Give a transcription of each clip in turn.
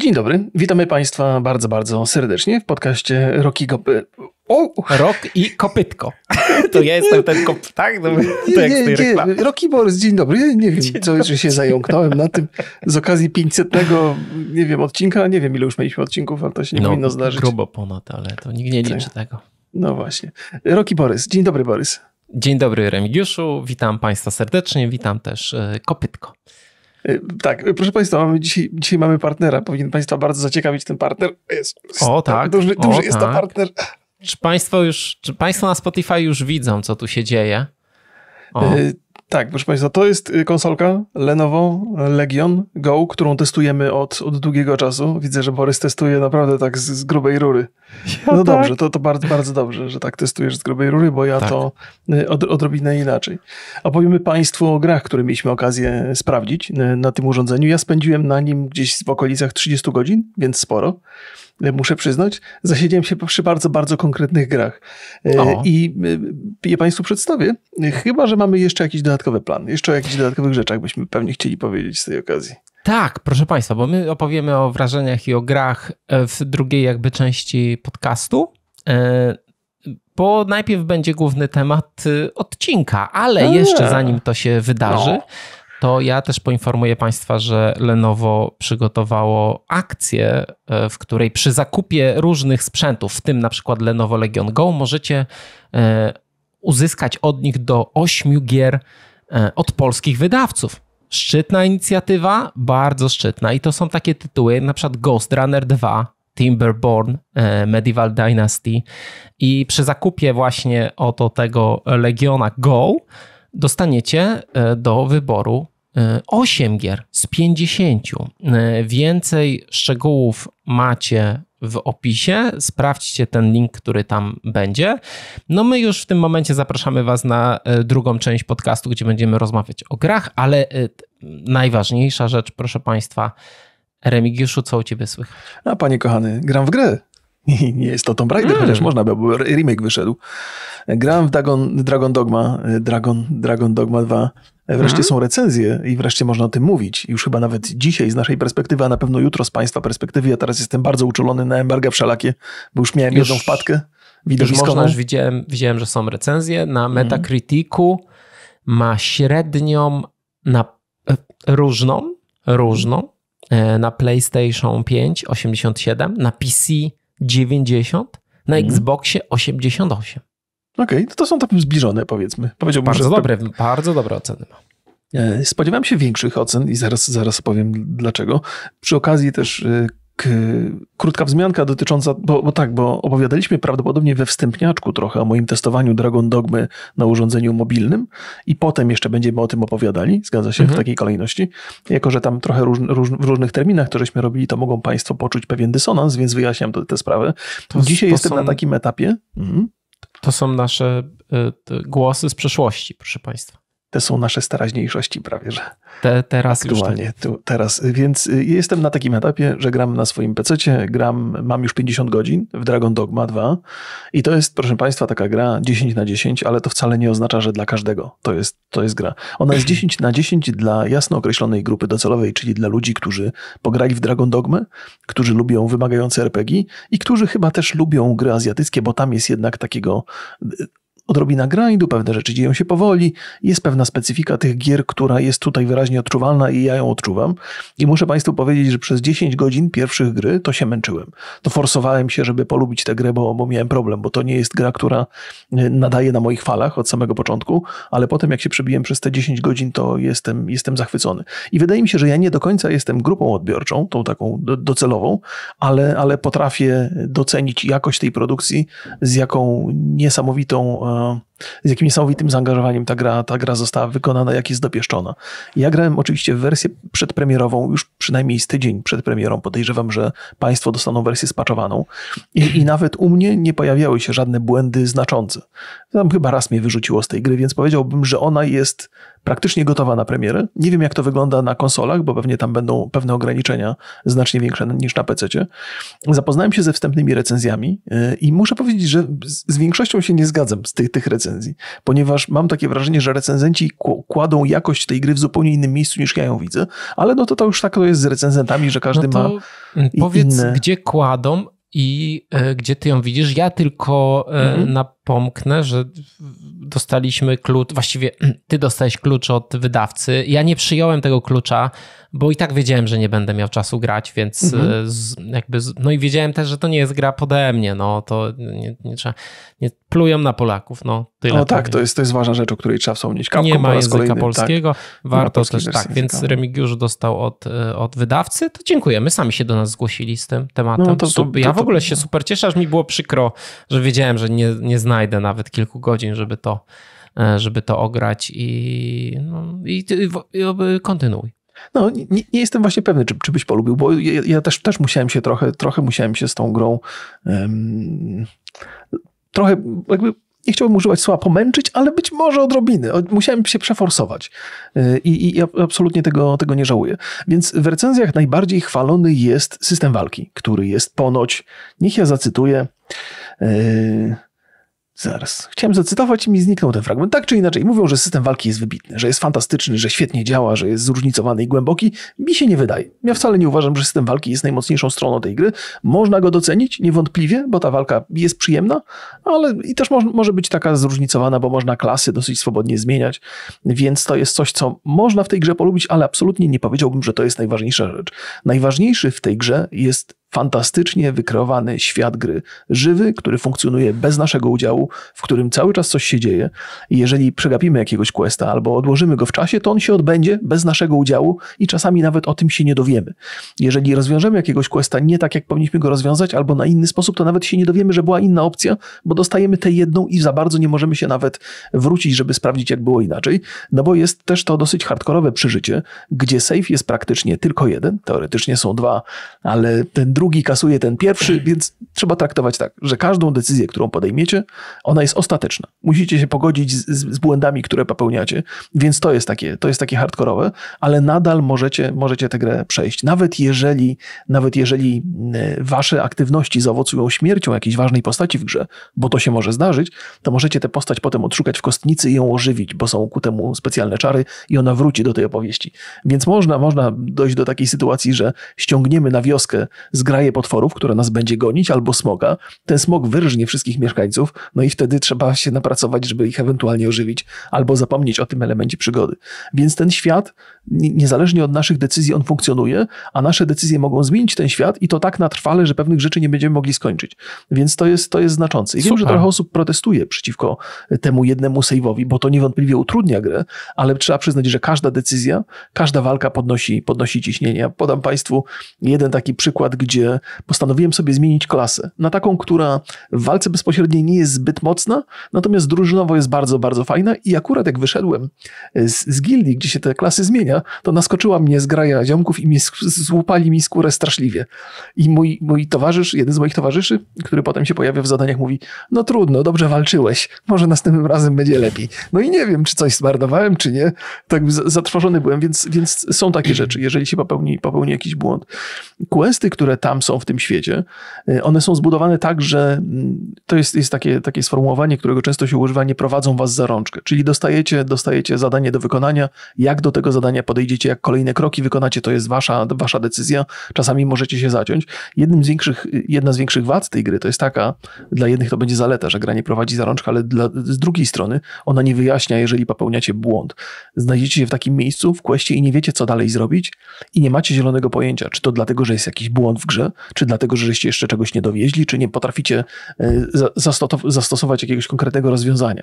Dzień dobry, witamy Państwa bardzo, bardzo serdecznie w podcaście Rokiego. Y, o! Rok i kopytko. To ja jestem ten kop... Tak? No, to nie, nie, reklamy. Rocky Borys, dzień dobry. Ja nie wiem, dzień co się zająknąłem na tym z okazji 500, nie wiem, odcinka. Nie wiem, ile już mieliśmy odcinków, ale to się nie no, powinno zdarzyć. grubo ponad, ale to nikt nie liczy tak. tego. No właśnie. Roki Borys, dzień dobry Borys. Dzień dobry Remigiuszu, witam Państwa serdecznie, witam też e, Kopytko. Y, tak, proszę Państwa, mamy dzisiaj, dzisiaj, mamy partnera. Powinien Państwa bardzo zaciekawić ten partner. Jest, o tak. tak. Duży, duży o, jest to tak. partner. Czy państwo, już, czy państwo na Spotify już widzą, co tu się dzieje? O. Y, tak, proszę Państwa, to jest y, konsolka Lenovo y, Legion Go, którą testujemy od, od długiego czasu. Widzę, że Borys testuje naprawdę tak z, z grubej rury. Ja no tak. dobrze, to, to bardzo, bardzo dobrze, że tak testujesz z grubej rury, bo ja tak. to y, od, odrobinę inaczej. Opowiemy Państwu o grach, które mieliśmy okazję sprawdzić na tym urządzeniu. Ja spędziłem na nim gdzieś w okolicach 30 godzin, więc sporo. E, muszę przyznać, zasiedziałem się przy bardzo, bardzo konkretnych grach. E, o. I e, je Państwu przedstawię, chyba że mamy jeszcze jakiś dodatkowy plan, jeszcze o jakichś dodatkowych rzeczach byśmy pewnie chcieli powiedzieć z tej okazji. Tak, proszę Państwa, bo my opowiemy o wrażeniach i o grach w drugiej jakby części podcastu bo najpierw będzie główny temat odcinka, ale A, jeszcze zanim to się wydarzy, no to ja też poinformuję Państwa, że Lenovo przygotowało akcję, e, w której przy zakupie różnych sprzętów, w tym na przykład Lenovo Legion Go, możecie e, uzyskać od nich do 8 gier e, od polskich wydawców. Szczytna inicjatywa, bardzo szczytna. I to są takie tytuły, jak na przykład Ghost Runner 2, Timberborn, Medieval Dynasty. I przy zakupie właśnie oto tego Legiona Go dostaniecie do wyboru 8 e, gier z 50. E, więcej szczegółów macie w opisie. Sprawdźcie ten link, który tam będzie. No my już w tym momencie zapraszamy Was na e, drugą część podcastu, gdzie będziemy rozmawiać o grach, ale najważniejsza rzecz, proszę Państwa, Remigiuszu, co u Ciebie słychać? A Panie kochany, gram w gry. Nie jest to Tomb Raider, mm. chociaż można by, bo remake wyszedł. Gram w Dragon, Dragon Dogma, Dragon, Dragon Dogma 2. Wreszcie mhm. są recenzje i wreszcie można o tym mówić. Już chyba nawet dzisiaj z naszej perspektywy, a na pewno jutro z Państwa perspektywy. Ja teraz jestem bardzo uczulony na embarga wszelakie, bo już miałem już, jedną wpadkę widowiskową. Już widziałem, widziałem, że są recenzje. Na mhm. Metacriticu mhm. ma średnią na e, różną, różną, e, na PlayStation 5 87, na PC 90, na mhm. Xboxie 88. Okej, okay, no to są tam zbliżone, powiedzmy. Powiedziałbym, bardzo że dobre, to... bardzo dobre oceny ma. E, Spodziewałem się większych ocen i zaraz, zaraz powiem dlaczego. Przy okazji też e, krótka wzmianka dotycząca, bo, bo, tak, bo opowiadaliśmy prawdopodobnie we wstępniaczku trochę o moim testowaniu Dragon Dogmy na urządzeniu mobilnym i potem jeszcze będziemy o tym opowiadali, zgadza się, mhm. w takiej kolejności. Jako, że tam trochę róż, róż, w różnych terminach któreśmy robili, to mogą Państwo poczuć pewien dysonans, więc wyjaśniam tę sprawę. To, Dzisiaj to jestem są... na takim etapie. Mhm to są nasze e, głosy z przeszłości, proszę Państwa te są nasze staraźniejszości prawie, że. Te, teraz aktualnie, już. Tak. Tu, teraz. Więc y, jestem na takim etapie, że gram na swoim PC-cie, gram, mam już 50 godzin w Dragon Dogma 2 i to jest, proszę Państwa, taka gra 10 na 10, ale to wcale nie oznacza, że dla każdego to jest, to jest gra. Ona jest 10 na 10 dla jasno określonej grupy docelowej, czyli dla ludzi, którzy pograli w Dragon Dogmę, którzy lubią wymagające RPG i którzy chyba też lubią gry azjatyckie, bo tam jest jednak takiego odrobina grindu, pewne rzeczy dzieją się powoli, jest pewna specyfika tych gier, która jest tutaj wyraźnie odczuwalna i ja ją odczuwam. I muszę Państwu powiedzieć, że przez 10 godzin pierwszych gry to się męczyłem. To no, forsowałem się, żeby polubić tę grę, bo, bo miałem problem, bo to nie jest gra, która y, nadaje na moich falach od samego początku, ale potem jak się przebiłem przez te 10 godzin, to jestem, jestem zachwycony. I wydaje mi się, że ja nie do końca jestem grupą odbiorczą, tą taką docelową, ale, ale potrafię docenić jakość tej produkcji, z jaką niesamowitą e, no, z jakim niesamowitym zaangażowaniem ta gra, ta gra została wykonana, jak jest dopieszczona. Ja grałem oczywiście w wersję przedpremierową już przynajmniej z tydzień przed premierą. Podejrzewam, że Państwo dostaną wersję spaczowaną. I, I, nawet u mnie nie pojawiały się żadne błędy znaczące. Tam chyba raz mnie wyrzuciło z tej gry, więc powiedziałbym, że ona jest praktycznie gotowa na premierę. Nie wiem, jak to wygląda na konsolach, bo pewnie tam będą pewne ograniczenia znacznie większe niż na PC. -cie. Zapoznałem się ze wstępnymi recenzjami y, i muszę powiedzieć, że z większością się nie zgadzam z tych, tych recenzji, ponieważ mam takie wrażenie, że recenzenci kładą jakość tej gry w zupełnie innym miejscu niż ja ją widzę, ale no to, to już tak to jest z recenzentami, że każdy no ma. Powiedz, inne... gdzie kładą, i y, gdzie ty ją widzisz. Ja tylko y, mm -hmm. napomknę, że dostaliśmy klucz, właściwie ty dostałeś klucz od wydawcy. Ja nie przyjąłem tego klucza, bo i tak wiedziałem, że nie będę miał czasu grać, więc e, mhm. jakby, no i wiedziałem też, że to nie jest gra pode mnie, no to nie, nie trzeba, nie, plują na Polaków, no tyle. No tak, to jest, to jest ważna rzecz, o której trzeba wspomnieć. nie ma języka kolejny, tak. polskiego, tak, warto też, tak, więc Remigiusz dostał od, e, od wydawcy, to dziękujemy, sami się do nas zgłosili z tym tematem. No, to, to, to, ja w ogóle się super cieszę, aż mi było przykro, że wiedziałem, że nie, nie znajdę nawet kilku godzin, żeby to e, żeby to ograć i, no, i, i, i kontynuuj. No, nie, nie, jestem właśnie pewny, czy, czy byś polubił, bo ja, ja, też, też musiałem się trochę, trochę musiałem się z tą grą um, trochę jakby nie chciałbym używać słowa pomęczyć, ale być może odrobiny. Musiałem się przeforsować e, i, i absolutnie tego, tego nie żałuję. Więc w recenzjach najbardziej chwalony jest system walki, który jest ponoć, niech ja zacytuję, yy, Zaraz. Chciałem zacytować i mi zniknął ten fragment. Tak czy inaczej, mówią, że system walki jest wybitny, że jest fantastyczny, że świetnie działa, że jest zróżnicowany i głęboki. Mi się nie wydaje. Ja wcale nie uważam, że system walki jest najmocniejszą stroną tej gry. Można go docenić, niewątpliwie, bo ta walka jest przyjemna, ale i też mo może być taka zróżnicowana, bo można klasy dosyć swobodnie zmieniać, więc to jest coś, co można w tej grze polubić, ale absolutnie nie powiedziałbym, że to jest najważniejsza rzecz. Najważniejszy w tej grze jest fantastycznie wykreowany świat gry, żywy, który funkcjonuje bez naszego udziału, w którym cały czas coś się dzieje i jeżeli przegapimy jakiegoś questa albo odłożymy go w czasie, to on się odbędzie bez naszego udziału i czasami nawet o tym się nie dowiemy. Jeżeli rozwiążemy jakiegoś questa nie tak, jak powinniśmy go rozwiązać albo na inny sposób, to nawet się nie dowiemy, że była inna opcja, bo dostajemy tę jedną i za bardzo nie możemy się nawet wrócić, żeby sprawdzić, jak było inaczej, no bo jest też to dosyć hardkorowe przeżycie, gdzie save jest praktycznie tylko jeden, teoretycznie są dwa, ale ten drugi drugi kasuje ten pierwszy, więc trzeba traktować tak, że każdą decyzję, którą podejmiecie, ona jest ostateczna. Musicie się pogodzić z, z, błędami, które popełniacie, więc to jest takie, to jest takie hardkorowe, ale nadal możecie, możecie tę grę przejść. Nawet jeżeli, nawet jeżeli e, wasze aktywności zaowocują śmiercią jakiejś ważnej postaci w grze, bo to się może zdarzyć, to możecie tę postać potem odszukać w kostnicy i ją ożywić, bo są ku temu specjalne czary i ona wróci do tej opowieści. Więc można, można dojść do takiej sytuacji, że ściągniemy na wioskę z zgraje potworów, która nas będzie gonić, albo smoga. Ten smog wyrżnie wszystkich mieszkańców, no i wtedy trzeba się napracować, żeby ich ewentualnie ożywić, albo zapomnieć o tym elemencie przygody. Więc ten świat, niezależnie od naszych decyzji, on funkcjonuje, a nasze decyzje mogą zmienić ten świat i to tak na trwale, że pewnych rzeczy nie będziemy mogli skończyć. Więc to jest, to jest znaczące. I wiem, że trochę osób protestuje przeciwko temu jednemu save'owi, bo to niewątpliwie utrudnia grę, ale trzeba przyznać, że każda decyzja, każda walka podnosi, podnosi ciśnienie. Ja podam Państwu jeden taki przykład, gdzie gdzie postanowiłem sobie zmienić klasę na taką, która w walce bezpośredniej nie jest zbyt mocna, natomiast drużynowo jest bardzo, bardzo fajna i akurat jak wyszedłem z, z gildii, gdzie się te klasy zmienia, to naskoczyła mnie zgraja ziomków i mi, złupali mi skórę straszliwie. I mój, mój towarzysz, jeden z moich towarzyszy, który potem się pojawia w zadaniach, mówi, no trudno, dobrze walczyłeś, może następnym razem będzie lepiej. No i nie wiem, czy coś zmarnowałem, czy nie. Tak zatrwożony byłem, więc, więc są takie rzeczy, jeżeli się popełni, popełni jakiś błąd. Questy, które tak tam są w tym świecie, y, one są zbudowane tak, że mm, to jest, jest takie, takie sformułowanie, którego często się używa, nie prowadzą was za rączkę. Czyli dostajecie, dostajecie zadanie do wykonania, jak do tego zadania podejdziecie, jak kolejne kroki wykonacie, to jest wasza, wasza decyzja. Czasami możecie się zaciąć. Jednym z większych, y, jedna z większych wad tej gry to jest taka, dla jednych to będzie zaleta, że gra nie prowadzi za rączkę, ale dla, z drugiej strony ona nie wyjaśnia, jeżeli popełniacie błąd. Znajdziecie się w takim miejscu, w kwestii i nie wiecie, co dalej zrobić i nie macie zielonego pojęcia, czy to dlatego, że jest jakiś błąd w grze, dobrze, czy dlatego, że żeście jeszcze czegoś nie dowieźli, czy nie potraficie e, zastosować jakiegoś konkretnego rozwiązania.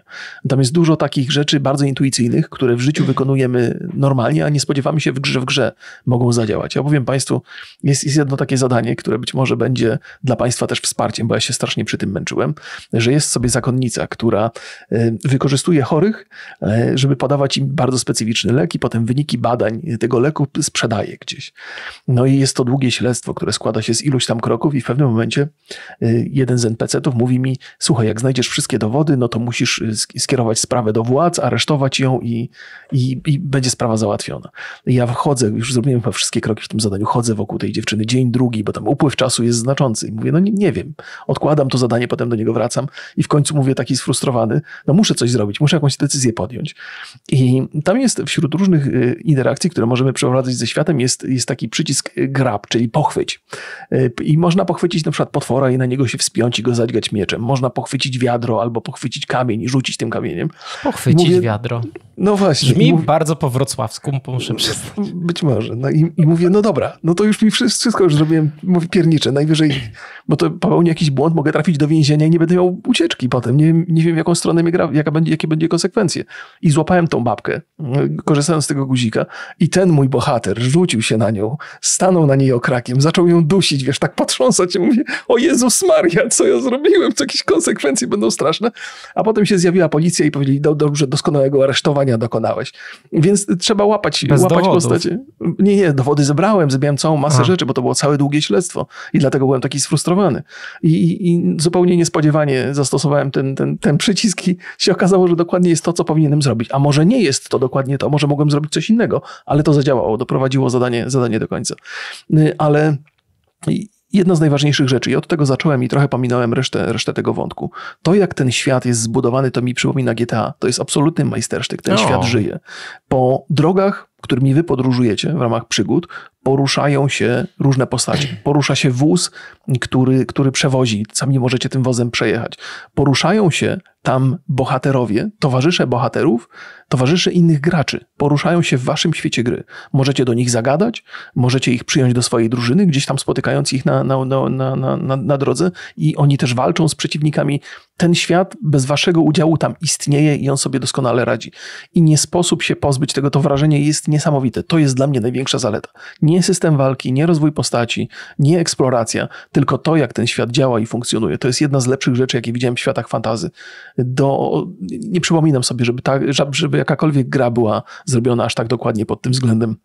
Tam jest dużo takich rzeczy bardzo intuicyjnych, które w życiu wykonujemy normalnie, a nie spodziewamy się, w grze w grze mogą zadziałać. Ja powiem Państwu, jest, jest jedno takie zadanie, które być może będzie dla Państwa też wsparciem, bo ja się strasznie przy tym męczyłem, że jest sobie zakonnica, która e, wykorzystuje chorych, e, żeby podawać im bardzo specyficzny lek i potem wyniki badań tego leku sprzedaje gdzieś. No i jest to długie śledztwo, które składa składa się z iluś tam kroków i w pewnym momencie y, jeden z NPC-ów mówi mi, słuchaj, jak znajdziesz wszystkie dowody, no to musisz y, skierować sprawę do władz, aresztować ją i, i, i będzie sprawa załatwiona. Ja wchodzę, już zrobiłem chyba wszystkie kroki w tym zadaniu, chodzę wokół tej dziewczyny dzień drugi, bo tam upływ czasu jest znaczący. I mówię, no nie, nie wiem, odkładam to zadanie, potem do niego wracam i w końcu mówię taki sfrustrowany, no muszę coś zrobić, muszę jakąś decyzję podjąć. I tam jest wśród różnych y, interakcji, które możemy przeprowadzać ze światem, jest, jest taki przycisk grab, czyli pochwyć. Y, I można pochwycić na przykład potwora i na niego się wspiąć i go zadźgać mieczem. Można pochwycić wiadro albo pochwycić kamień i rzucić tym kamieniem. Pochwycić mówię, wiadro. No właśnie. Brzmi mówię, bardzo po wrocławsku, muszę przyznać. Być może. No i, i, mówię, no dobra, no to już mi wszystko już zrobiłem, mówię piernicze, najwyżej, bo to popełnię jakiś błąd, mogę trafić do więzienia i nie będę miał ucieczki potem. Nie, nie wiem, w jaką stronę mnie gra, jaka będzie, jakie będzie konsekwencje. I złapałem tą babkę, y, korzystając z tego guzika i ten mój bohater rzucił się na nią, stanął na niej okrakiem, zaczął ją dusić udusić, wiesz, tak potrząsać. Ja mówię, o Jezus Maria, co ja zrobiłem, co jakieś konsekwencje będą straszne. A potem się zjawiła policja i powiedzieli, dobrze, doskonałego aresztowania dokonałeś. Więc trzeba łapać, Bez łapać dowodów. postacie. Nie, nie, dowody zebrałem, zebrałem całą masę A. rzeczy, bo to było całe długie śledztwo i dlatego byłem taki sfrustrowany. I, i, i zupełnie niespodziewanie zastosowałem ten, ten, ten przycisk i się okazało, że dokładnie jest to, co powinienem zrobić. A może nie jest to dokładnie to, może mogłem zrobić coś innego, ale to zadziałało, doprowadziło zadanie, zadanie do końca. Y, ale jedna z najważniejszych rzeczy, i od tego zacząłem i trochę pominąłem resztę, resztę tego wątku. To, jak ten świat jest zbudowany, to mi przypomina GTA. To jest absolutny majstersztyk. Ten no. świat żyje. Po drogach, którymi wy podróżujecie w ramach przygód, poruszają się różne postacie. Porusza się wóz, który, który przewozi, sami możecie tym wozem przejechać. Poruszają się tam bohaterowie, towarzysze bohaterów, towarzysze innych graczy. Poruszają się w waszym świecie gry. Możecie do nich zagadać, możecie ich przyjąć do swojej drużyny, gdzieś tam spotykając ich na, na, na, na, na drodze i oni też walczą z przeciwnikami. Ten świat bez waszego udziału tam istnieje i on sobie doskonale radzi. I nie sposób się pozbyć tego, to wrażenie jest niesamowite. To jest dla mnie największa zaleta. Nie nie system walki, nie rozwój postaci, nie eksploracja, tylko to, jak ten świat działa i funkcjonuje. To jest jedna z lepszych rzeczy, jakie widziałem w światach fantazy. Do, nie przypominam sobie, żeby, ta, żeby jakakolwiek gra była zrobiona aż tak dokładnie pod tym względem.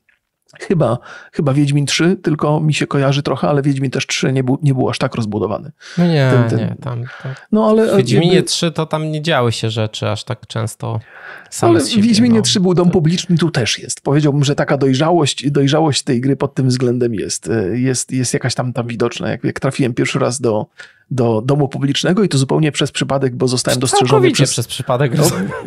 Chyba, chyba Wiedźmin 3, tylko mi się kojarzy trochę, ale Wiedźmin też 3 nie był, nie był aż tak rozbudowany. No nie, ten, ten... nie, tam, tam. No, ale, e, w Wiedźminie jakby... 3 to tam nie działy się rzeczy aż tak często ale w Wiedźminie no. 3 był dom publiczny, tu też jest. Powiedziałbym, że taka dojrzałość, dojrzałość tej gry pod tym względem jest. E, jest, jest jakaś tam, tam widoczna. Jak, jak trafiłem pierwszy raz do do domu publicznego i to zupełnie przez przypadek, bo zostałem dostrzeżony przez, przez przypadek. No,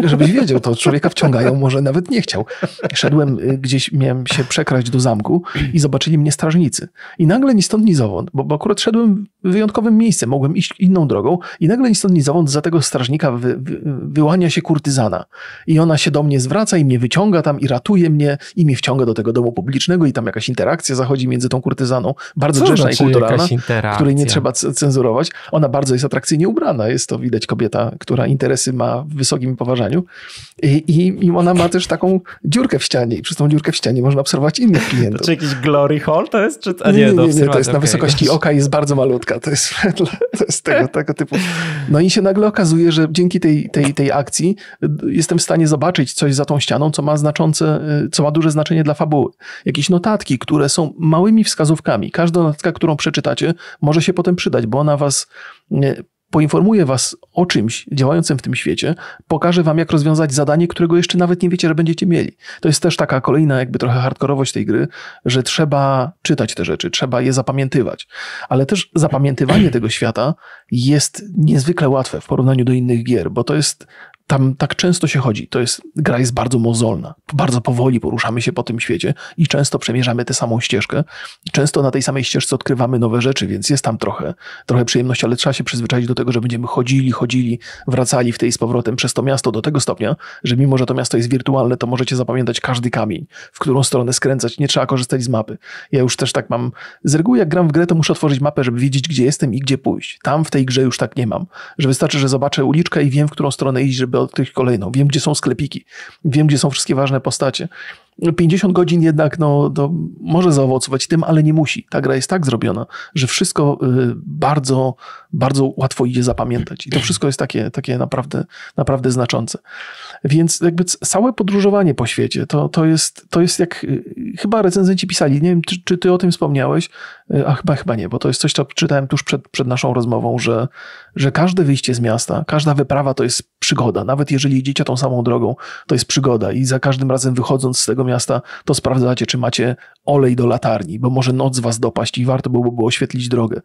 żebyś wiedział, to człowieka wciągają, może nawet nie chciał. Szedłem y, gdzieś, miałem się przekraść do zamku i zobaczyli mnie strażnicy. I nagle ni stąd, ni zowąd, bo, bo akurat szedłem wyjątkowym miejscem, mogłem iść inną drogą i nagle ni stąd, ni zowąd za tego strażnika wy, wy, wyłania się kurtyzana. I ona się do mnie zwraca i mnie wyciąga tam i ratuje mnie i mnie wciąga do tego domu publicznego i tam jakaś interakcja zachodzi między tą kurtyzaną, bardzo Co grzeczna i znaczy kulturalna, której nie trzeba cenzurować. Ona bardzo jest atrakcyjnie ubrana. Jest to widać kobieta, która interesy ma w wysokim poważaniu. I, i, i ona ma też taką dziurkę w ścianie. I przez tą dziurkę w ścianie można obserwować innych klientów. To czy jakiś glory hall to jest? Czy... A nie, nie, nie, nie, to jest na wysokości oka i jest bardzo malutka. To jest, to jest tego, tego typu. No i się nagle okazuje, że dzięki tej, tej, tej akcji y, jestem w stanie zobaczyć coś za tą ścianą, co ma znaczące, y, co ma duże znaczenie dla fabuły. Jakieś notatki, które są małymi wskazówkami. Każda notatka, którą przeczytacie, może się potem przydać, bo ona was E, poinformuję was o czymś działającym w tym świecie, pokażę wam, jak rozwiązać zadanie, którego jeszcze nawet nie wiecie, że będziecie mieli. To jest też taka kolejna, jakby trochę hardkorowość tej gry, że trzeba czytać te rzeczy, trzeba je zapamiętywać. Ale też zapamiętywanie tego świata jest niezwykle łatwe w porównaniu do innych gier, bo to jest tam tak często się chodzi. To jest, gra jest bardzo mozolna. Bardzo powoli poruszamy się po tym świecie i często przemierzamy tę samą ścieżkę. Często na tej samej ścieżce odkrywamy nowe rzeczy, więc jest tam trochę, trochę przyjemności, ale trzeba się przyzwyczaić do tego, że będziemy chodzili, chodzili, wracali w tej z powrotem przez to miasto do tego stopnia, że mimo, że to miasto jest wirtualne, to możecie zapamiętać każdy kamień, w którą stronę skręcać. Nie trzeba korzystać z mapy. Ja już też tak mam. Z reguły jak gram w grę, to muszę otworzyć mapę, żeby wiedzieć, gdzie jestem i gdzie pójść. Tam w tej grze już tak nie mam, że wystarczy, że zobaczę uliczkę i wiem, w którą stronę iść, żeby do tych kolejną. Wiem, gdzie są sklepiki, wiem, gdzie są wszystkie ważne postacie. 50 no, godzin jednak no, to może zaowocować tym, ale nie musi. Ta gra jest tak zrobiona, że wszystko y, bardzo bardzo łatwo idzie zapamiętać. I to wszystko jest takie, takie naprawdę, naprawdę znaczące. Więc jakby całe podróżowanie po świecie to, to, jest, to jest jak y, chyba recenzenci pisali, nie wiem, czy, czy ty o tym wspomniałeś, y, a chyba, chyba nie, bo to jest coś, co czytałem tuż przed, przed naszą rozmową, że, że każde wyjście z miasta, każda wyprawa to jest przygoda. Nawet jeżeli idziecie tą samą drogą, to jest przygoda i za każdym razem wychodząc z tego miasta, to sprawdzacie, czy macie olej do latarni, bo może noc was dopaść i warto byłoby oświetlić drogę.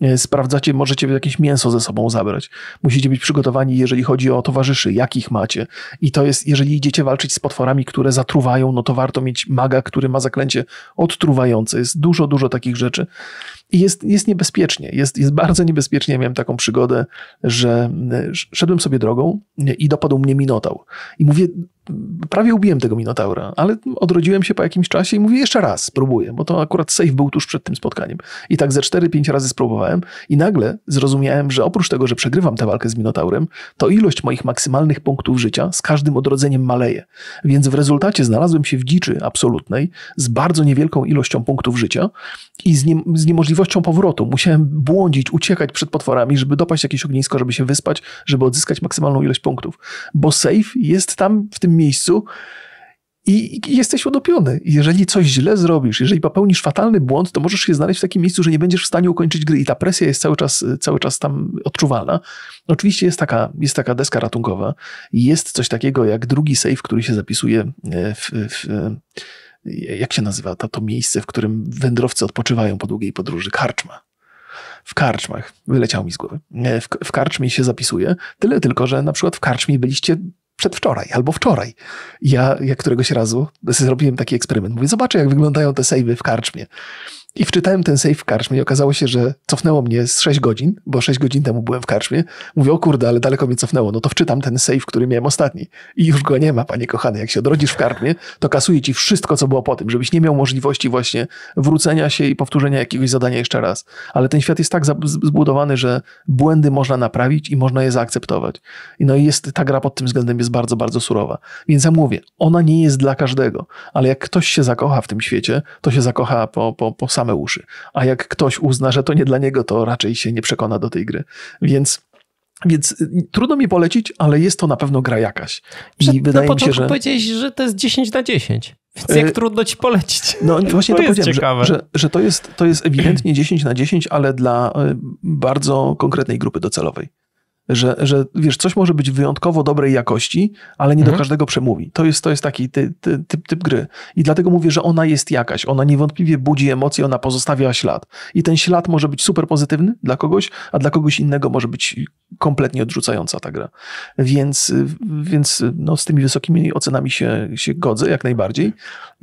E, sprawdzacie, możecie jakieś mięso ze sobą zabrać. Musicie być przygotowani, jeżeli chodzi o towarzyszy, jakich macie. I to jest, jeżeli idziecie walczyć z potworami, które zatruwają, no to warto mieć maga, który ma zaklęcie odtruwające. Jest dużo, dużo takich rzeczy. I jest, jest niebezpiecznie, jest, jest bardzo niebezpiecznie. Ja miałem taką przygodę, że mm, e, szedłem sobie drogą i dopadł mnie minotał. I mówię, prawie ubiłem tego Minotaura, ale odrodziłem się po jakimś czasie i mówię jeszcze raz, spróbuję, bo to akurat safe był tuż przed tym spotkaniem. I tak ze 4-5 razy spróbowałem i nagle zrozumiałem, że oprócz tego, że przegrywam tę walkę z Minotaurem, to ilość moich maksymalnych punktów życia z każdym odrodzeniem maleje. Więc w rezultacie znalazłem się w dziczy absolutnej z bardzo niewielką ilością punktów życia i z, nie, z niemożliwością powrotu. Musiałem błądzić, uciekać przed potworami, żeby dopaść jakieś ognisko, żeby się wyspać, żeby odzyskać maksymalną ilość punktów. Bo safe jest tam w tym tym miejscu i jesteś udopiony. Jeżeli coś źle zrobisz, jeżeli popełnisz fatalny błąd, to możesz się znaleźć w takim miejscu, że nie będziesz w stanie ukończyć gry i ta presja jest cały czas, cały czas tam odczuwalna. Oczywiście jest taka, jest taka deska ratunkowa jest coś takiego jak drugi save, który się zapisuje e, w, w e, jak się nazywa to, to miejsce, w którym wędrowcy odpoczywają po długiej podróży? Karczma w karczmach, wyleciał mi z głowy, e, w, w karczmie się zapisuje, tyle tylko, że na przykład w karczmie byliście przedwczoraj albo wczoraj. Ja, ja któregoś razu zrobiłem taki eksperyment. Mówię, zobaczę, jak wyglądają te sejwy w karczmie. I wczytałem ten save w karczmie i okazało się, że cofnęło mnie z 6 godzin, bo 6 godzin temu byłem w karczmie. Mówię, o kurde, ale daleko mnie cofnęło, no to wczytam ten save, który miałem ostatni. I już go nie ma, panie kochany. Jak się odrodzisz w karczmie, to kasuje ci wszystko, co było po tym, żebyś nie miał możliwości właśnie wrócenia się i powtórzenia jakiegoś zadania jeszcze raz. Ale ten świat jest tak zbudowany, że błędy można naprawić i można je zaakceptować. I no i jest, ta gra pod tym względem jest bardzo, bardzo surowa. Więc ja mówię, ona nie jest dla każdego, ale jak ktoś się zakocha w tym świecie, to się zakocha po, po, po samym same uszy. A jak ktoś uzna, że to nie dla niego, to raczej się nie przekona do tej gry. Więc więc y, trudno mi polecić, ale jest to na pewno gra jakaś. I Przed, wydaje na mi się, że. powiedziałeś, że to jest 10 na 10. Więc jak yy... trudno ci polecić. No właśnie to, to powiedziałem, ciekawe. że, że, że to, jest, to jest ewidentnie 10 na 10, ale dla y, bardzo konkretnej grupy docelowej że, że wiesz, coś może być wyjątkowo dobrej jakości, ale nie mhm. do każdego przemówi. To jest, to jest taki ty, ty, typ, typ gry. I dlatego mówię, że ona jest jakaś. Ona niewątpliwie budzi emocje, ona pozostawia ślad. I ten ślad może być super pozytywny dla kogoś, a dla kogoś innego może być kompletnie odrzucająca ta gra. Więc, więc no, z tymi wysokimi ocenami się, się godzę jak najbardziej.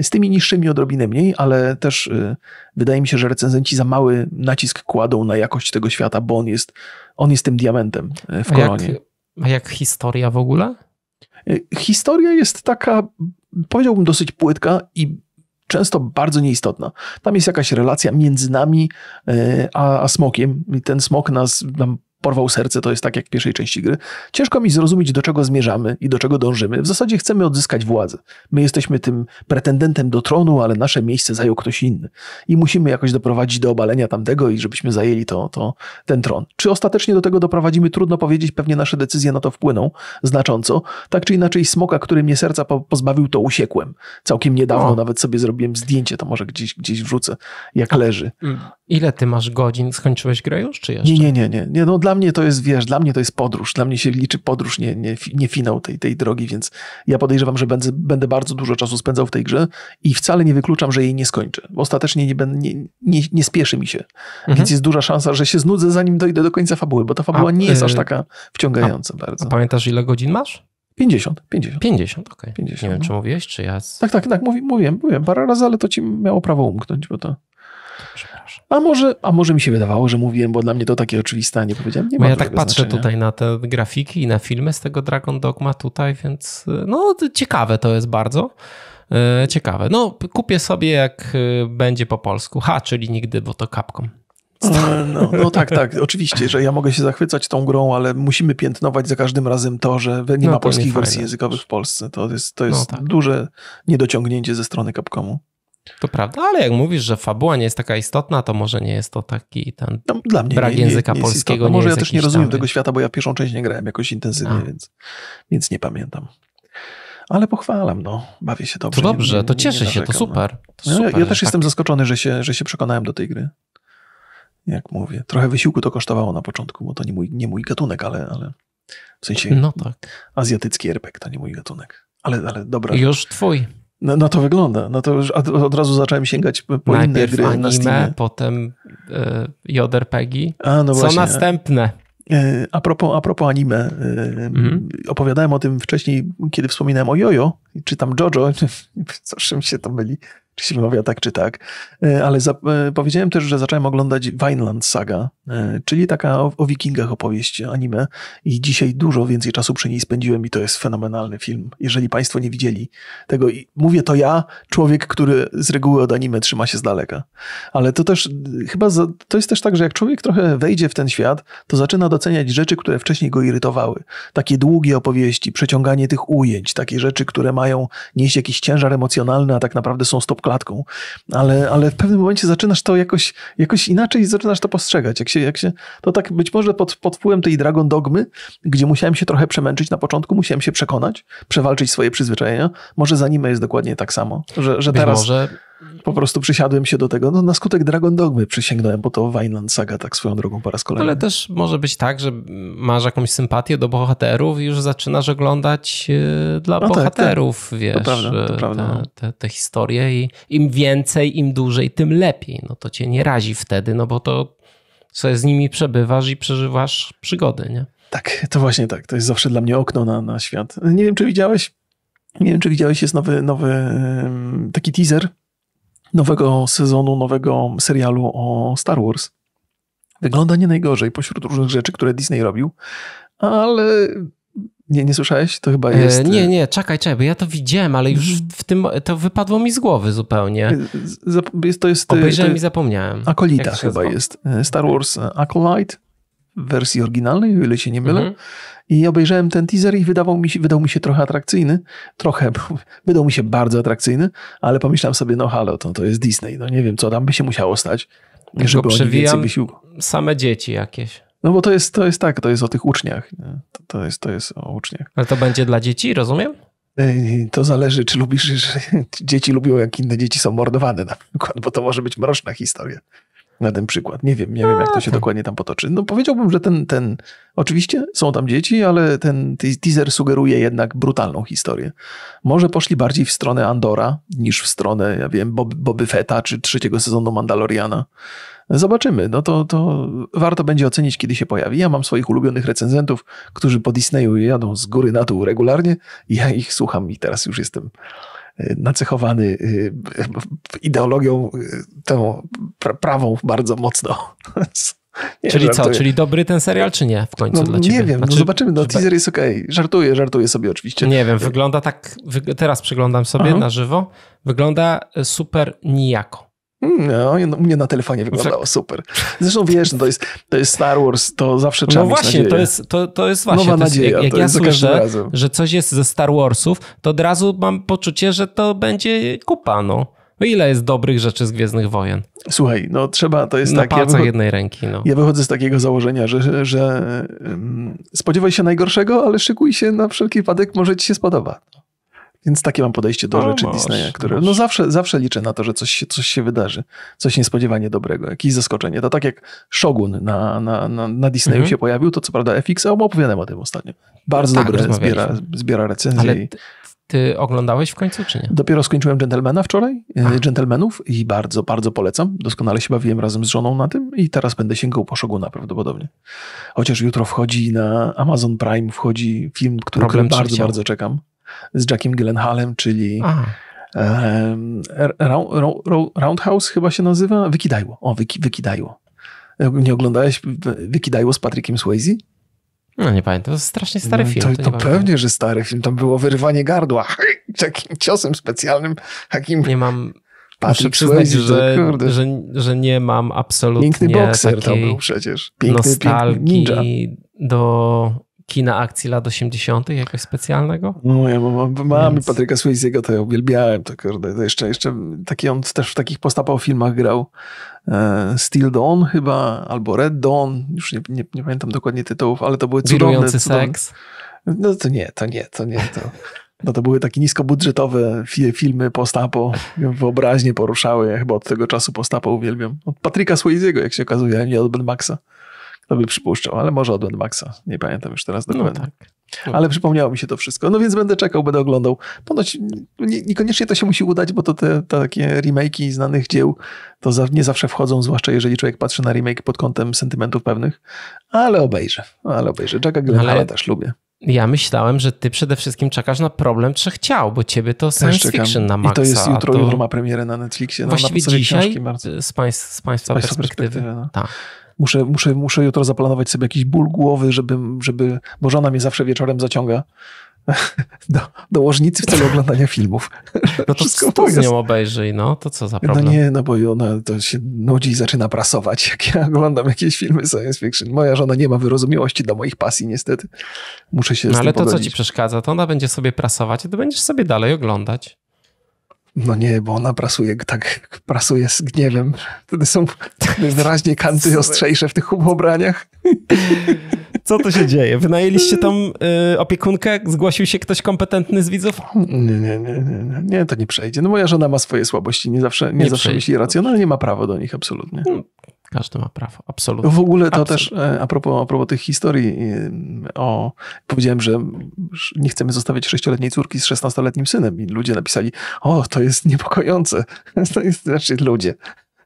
Z tymi niższymi odrobinę mniej, ale też y, wydaje mi się, że recenzenci za mały nacisk kładą na jakość tego świata, bo on jest on jest tym diamentem e, w koronie. A jak, a jak historia w ogóle? E, historia jest taka, powiedziałbym, dosyć płytka i często bardzo nieistotna. Tam jest jakaś relacja między nami e, a, a smokiem i ten smok nas nam porwał serce, to jest tak jak w pierwszej części gry. Ciężko mi zrozumieć, do czego zmierzamy i do czego dążymy. W zasadzie chcemy odzyskać władzę. My jesteśmy tym pretendentem do tronu, ale nasze miejsce zajął ktoś inny. I musimy jakoś doprowadzić do obalenia tamtego i żebyśmy zajęli to, to, ten tron. Czy ostatecznie do tego doprowadzimy, trudno powiedzieć, pewnie nasze decyzje na to wpłyną znacząco. Tak czy inaczej, smoka, który mnie serca po pozbawił, to usiekłem. Całkiem niedawno o. nawet sobie zrobiłem zdjęcie, to może gdzieś, gdzieś wrzucę, jak leży. Mm. Ile ty masz godzin? Skończyłeś grę już, czy jeszcze? Nie, nie, nie, nie. nie no dla mnie to jest, wiesz, dla mnie to jest podróż. Dla mnie się liczy podróż, nie, nie, nie finał tej, tej drogi, więc ja podejrzewam, że będę, będę bardzo dużo czasu spędzał w tej grze i wcale nie wykluczam, że jej nie skończę. Ostatecznie nie, będę, nie, nie, nie spieszy mi się. Mhm. Więc jest duża szansa, że się znudzę, zanim dojdę do końca fabuły, bo ta fabuła a, nie jest y, aż taka wciągająca a, bardzo. A pamiętasz, ile godzin masz? 50, 50. 50, okej. Okay. Nie wiem, no. czy mówiłeś, czy ja... Tak, tak, tak, mówiłem, mówiłem parę razy, ale to ci miało prawo umknąć, bo to... Dobrze. A może, a może mi się wydawało, że mówiłem, bo dla mnie to takie oczywiste, a nie powiedziałem. Nie ma ja tak patrzę znaczenia. tutaj na te grafiki i na filmy z tego Dragon Dogma tutaj, więc y, no ciekawe to jest bardzo. Y, ciekawe. No, kupię sobie jak y, będzie po polsku. Ha, czyli nigdy, bo to kapką. No, no, no, tak, tak. Oczywiście, że ja mogę się zachwycać tą grą, ale musimy piętnować za każdym razem to, że nie no ma polskich nie wersji językowych w Polsce. To jest, to jest no, tak. duże niedociągnięcie ze strony Capcomu. To prawda, no, ale jak mówisz, że fabuła nie jest taka istotna, to może nie jest to taki ten no, dla mnie brak nie, języka nie polskiego. może ja też nie rozumiem tam, tego świata, bo ja pierwszą część nie grałem jakoś intensywnie, więc, więc nie pamiętam. Ale pochwalam, no. Bawię się dobrze. To dobrze, nie, to cieszę się, to no. super. To no, ja, ja też jestem tak. zaskoczony, że się, że się przekonałem do tej gry. Jak mówię. Trochę wysiłku to kosztowało na początku, bo to nie mój, nie mój gatunek, ale, ale w sensie no tak. azjatycki RPG to nie mój gatunek. Ale, ale dobra. Już twój. No, no, to wygląda. No to już od, od razu zacząłem sięgać po Najpierw inne gry anime, na Steamie. potem y, e, JRPG. A, no Co właśnie. następne? E, a propos, a propos anime, e, mhm. opowiadałem o tym wcześniej, kiedy wspominałem o Jojo, czy tam Jojo, co się to myli czy się wymawia tak, czy tak. E, ale za, e, powiedziałem też, że zacząłem oglądać Vineland Saga, e, czyli taka o, o, wikingach opowieść, anime. I dzisiaj dużo więcej czasu przy niej spędziłem i to jest fenomenalny film. Jeżeli państwo nie widzieli tego, i mówię to ja, człowiek, który z reguły od anime trzyma się z daleka. Ale to też chyba, za, to jest też tak, że jak człowiek trochę wejdzie w ten świat, to zaczyna doceniać rzeczy, które wcześniej go irytowały. Takie długie opowieści, przeciąganie tych ujęć, takie rzeczy, które mają nieść jakiś ciężar emocjonalny, a tak naprawdę są stop klatką, ale, ale w pewnym momencie zaczynasz to jakoś, jakoś inaczej zaczynasz to postrzegać. Jak się, jak się, to tak być może pod, pod wpływem tej Dragon Dogmy, gdzie musiałem się trochę przemęczyć na początku, musiałem się przekonać, przewalczyć swoje przyzwyczajenia. Może za nim jest dokładnie tak samo, że, że teraz... Może po prostu przysiadłem się do tego. No, na skutek Dragon Dogmy przysięgnąłem, bo to Vineland Saga tak swoją drogą po raz kolejny. Ale też może być tak, że masz jakąś sympatię do bohaterów i już zaczynasz oglądać e, dla no bohaterów, tak, tak. wiesz, to prawda, to e, prawda. Te, no. te, te, historie i im więcej, im dłużej, tym lepiej. No to cię nie razi wtedy, no bo to sobie z nimi przebywasz i przeżywasz przygody, nie? Tak, to właśnie tak. To jest zawsze dla mnie okno na, na świat. Nie wiem, czy widziałeś, nie wiem, czy widziałeś, jest nowy, nowy taki teaser nowego sezonu, nowego serialu o Star Wars. Wygląda nie najgorzej pośród różnych rzeczy, które Disney robił, ale nie, nie słyszałeś? To chyba e, jest. Nie, e, nie, czekaj, czekaj, bo ja to widziałem, ale już mhm. w tym to wypadło mi z głowy zupełnie. E, to jest. Obejrzałem to jest, i zapomniałem. Akolita chyba jest. Star Wars Acolyte w wersji oryginalnej, o ile się nie mylę. Mhm. I obejrzałem ten teaser i wydawał mi się, wydał mi się trochę atrakcyjny. Trochę, wydał mi się bardzo atrakcyjny, ale pomyślałem sobie, no halo, to, to jest Disney. No nie wiem, co tam by się musiało stać, Tylko żeby przewijam więcej wysiłku. same dzieci jakieś. No bo to jest, to jest tak, to jest o tych uczniach. To, to, jest, to jest o uczniach. Ale to będzie dla dzieci, rozumiem? E, to zależy, czy lubisz, że dzieci lubią, jak inne dzieci są mordowane na przykład, bo to może być mroczna historia na ten przykład. Nie wiem, nie wiem, jak to się tak. dokładnie tam potoczy. No powiedziałbym, że ten, ten oczywiście są tam dzieci, ale ten teaser sugeruje jednak brutalną historię. Może poszli bardziej w stronę Andora niż w stronę, ja wiem, Bob, Boby Feta czy trzeciego sezonu Mandaloriana. Zobaczymy, no to, to warto będzie ocenić, kiedy się pojawi. Ja mam swoich ulubionych recenzentów, którzy po Disneyu jadą z góry na dół regularnie. Ja ich słucham i teraz już jestem nacechowany y, ideologią y, tą prawą bardzo mocno. Nie, Czyli żartuję. co? Czyli dobry ten serial, czy nie w końcu no, dla ciebie? Nie wiem, no, znaczy, no zobaczymy. No, tak- teaser jest okej. Okay. Żartuję, żartuję sobie oczywiście. Nie wiem, wygląda tak, teraz przeglądam sobie na żywo, wygląda y, super nijako. Mm, no, u mnie na telefonie wyglądało super. Zresztą wiesz, to jest, to jest Star Wars, to zawsze no trzeba No właśnie, nadzieję. to jest, to, to jest właśnie. Nowa to jest, nadzieja, jak, jak ja słyszę, że coś jest ze Star Warsów, to od razu mam poczucie, że to będzie kupa, no. no ile jest dobrych rzeczy z Gwiezdnych Wojen? Słuchaj, no trzeba, to jest Na tak... Na palcach ja jednej ręki, no. Ja wychodzę z takiego założenia, że, że um, spodziewaj się najgorszego, ale szykuj się na wszelki wypadek, może ci się spodoba. Więc takie mam podejście do rzeczy masz, Disneya, które no zawsze, zawsze liczę na to, że coś, coś się wydarzy, coś niespodziewanie dobrego, jakieś zaskoczenie. To tak jak Shogun na, na, na, na Disneyu mhm. się pojawił, to co prawda FX, a opowiadałem o tym ostatnio. Bardzo dobrze tak, dobre, zbiera, zbiera recenzje. Ale... Ty oglądałeś w końcu, czy nie? Dopiero skończyłem Gentlemana wczoraj, e, Ach. Gentlemanów i bardzo, bardzo polecam. Doskonale się bawiłem razem z żoną na tym i teraz będę sięgał po Shoguna prawdopodobnie. Chociaż jutro wchodzi na Amazon Prime, wchodzi film, który bardzo, bardzo czekam z Jackiem Gyllenhaalem, czyli um, Roundhouse chyba się nazywa? Wykidajło. O, wyki, Wykidajło. Nie oglądałeś Wykidajło z Patrickiem Swayze? No nie pamiętam, to jest strasznie stary no film. No, to, to, to pewnie, że stary film. Tam było wyrywanie gardła takim ciosem specjalnym. Takim... Nie mam... Patrick Muszę przyznać, Swayze, że, że, że, że, nie mam absolutnie Piękny bokser to był przecież. Piękny, nostalgii piękny ninja. do kina akcji lat 80., jakoś specjalnego? No, ja mam, mam Więc... Patryka Swayze'ego, to ja uwielbiałem, to kurde, to jeszcze, jeszcze taki, on też w takich postapał filmach grał e, Steel Dawn chyba, albo Red Dawn, już nie, nie, nie pamiętam dokładnie tytułów, ale to były cudowne. Wirujący cudowne. seks? No to nie, to nie, to nie, to... No to były takie niskobudżetowe filmy postapo, wyobraźnie poruszały. Ja chyba od tego czasu postapo uwielbiam. Od Patryka Swayze'ego, jak się okazuje, a nie od Ben Maxa. To by przypuszczał, ale może od Maxa. Nie pamiętam już teraz no dokładnie. No tak. Ale przypomniało mi się to wszystko. No więc będę czekał, będę oglądał. Ponoć nie, niekoniecznie to się musi udać, bo to te, te takie remake'i znanych dzieł to za, nie zawsze wchodzą, zwłaszcza jeżeli człowiek patrzy na remake pod kątem sentymentów pewnych. Ale obejrzę, ale obejrzę. Jacka Gyllenhaala no ale... też lubię. Ja myślałem, że ty przede wszystkim czekasz na problem trzech ciał, bo ciebie to science Też fiction na maksa. I to jest jutro, to... jutro ma premierę na Netflixie. No, Właściwie na dzisiaj z, państw, z, państwa z, państwa perspektywy. perspektywy no. tak muszę, muszę, muszę jutro zaplanować sobie jakiś ból głowy, żeby, żeby bo żona mnie zawsze wieczorem zaciąga do, do łożnicy w celu oglądania filmów. No to Wszystko to z nią obejrzyj, no to co za no problem? No nie, no bo ona to się nudzi i zaczyna prasować, jak ja oglądam jakieś filmy science fiction. Moja żona nie ma wyrozumiałości do moich pasji niestety. Muszę się No ale to pogodzić. co ci przeszkadza, to ona będzie sobie prasować i ty będziesz sobie dalej oglądać. No nie, bo ona prasuje tak, prasuje z gniewem. Wtedy są wyraźnie kanty ostrzejsze w tych ubraniach. Co to się dzieje? Wynajęliście tam y, opiekunkę? Zgłosił się ktoś kompetentny z widzów? Nie, nie, nie, nie, nie, to nie przejdzie. No moja żona ma swoje słabości, nie zawsze, nie, nie zawsze myśli racjonalnie, ma prawo do nich absolutnie. No, każdy ma prawo, absolutnie. W ogóle to absolutnie. też e, a propos, a propos tych historii, e, o, powiedziałem, że nie chcemy zostawiać sześcioletniej córki z szesnastoletnim synem i ludzie napisali, o, to jest niepokojące. To jest, znaczy ludzie,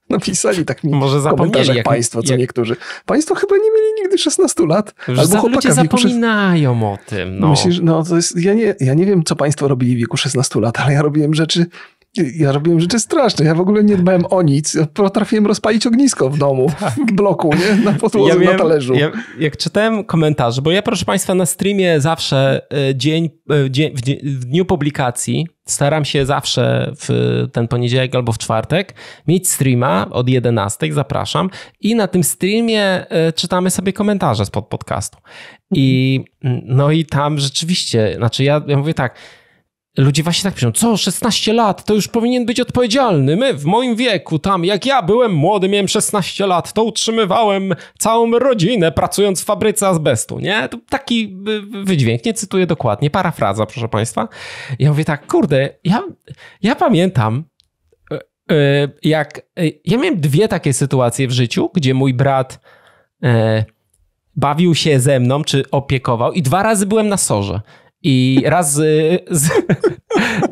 napisali tak mi Może w komentarzach jak, państwo, co jak... niektórzy. Państwo chyba nie mieli nigdy 16 lat. Już albo ludzie zapominają o tym. No. Myślisz, no to jest, ja, nie, ja nie wiem, co państwo robili w wieku 16 lat, ale ja robiłem rzeczy ja robiłem rzeczy straszne. Ja w ogóle nie dbałem o nic. Potrafiłem rozpalić ognisko w domu, tak. w bloku, nie? Na podłodze, ja miałem, na talerzu. Ja, jak czytałem komentarze, bo ja proszę Państwa na streamie zawsze e, dzień, e, dzień, w dniu publikacji staram się zawsze w ten poniedziałek albo w czwartek mieć streama od 11, zapraszam. I na tym streamie e, czytamy sobie komentarze spod podcastu. I mhm. no i tam rzeczywiście, znaczy ja, ja mówię tak, Ludzie właśnie tak piszą, co, 16 lat, to już powinien być odpowiedzialny. My w moim wieku, tam jak ja byłem młody, miałem 16 lat, to utrzymywałem całą rodzinę pracując w fabryce azbestu, nie? To taki y, y, wydźwięk, nie cytuję dokładnie, parafraza, proszę państwa. Ja mówię tak, kurde, ja, ja pamiętam, y, jak ja miałem dwie takie sytuacje w życiu, gdzie mój brat e, bawił się ze mną, czy opiekował i dwa razy byłem na sorze. I raz z,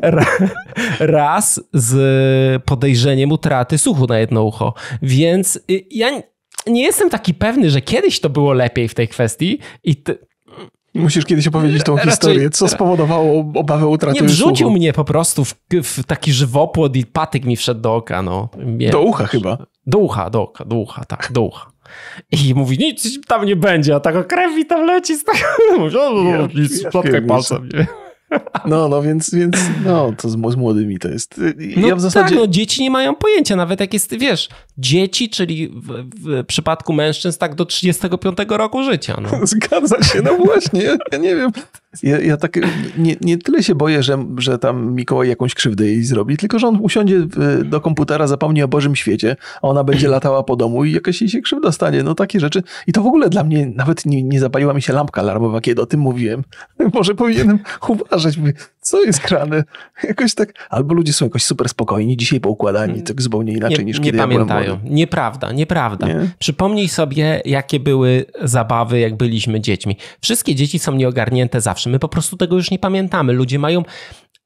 raz z podejrzeniem utraty słuchu na jedno ucho. Więc y, ja nie jestem taki pewny, że kiedyś to było lepiej w tej kwestii i ty... Musisz kiedyś opowiedzieć tą historię, co spowodowało obawę utraty Nie, wrzucił słuchu. mnie po prostu w, w, taki żywopłot i patyk mi wszedł do oka, no. do ucha chyba. Do ucha, do oka, do ucha, tak, do ucha. I mówi, nic tam nie będzie, a taka krew i tam leci z tego. Mówi, o, nic, plotkaj palcem, nie? No, no więc, więc no, to z, z młodymi to jest. Y, ja no w zasadzie... tak, no dzieci nie mają pojęcia, nawet jak jest, wiesz, dzieci, czyli w, w przypadku mężczyzn tak do 35 roku życia. No. Zgadza się, no właśnie, ja, nie wiem. Ja, ja, tak nie, nie tyle się boję, że, że tam Mikołaj jakąś krzywdę jej zrobi, tylko że on usiądzie do komputera, zapomni o Bożym świecie, a ona będzie latała po domu i jakaś jej się krzywda stanie. No takie rzeczy. I to w ogóle dla mnie nawet nie, nie zapaliła mi się lampka alarmowa, kiedy o tym mówiłem. Może powinienem uważać, co jest krane. Jakoś tak. Albo ludzie są jakoś super spokojni, dzisiaj poukładani, mm. tak zupełnie inaczej nie, niż nie kiedy pamiętają. ja byłem Nieprawda, nieprawda. Nie? Przypomnij sobie, jakie były zabawy, jak byliśmy dziećmi. Wszystkie dzieci są nieogarnięte zawsze. My po prostu tego już nie pamiętamy. Ludzie mają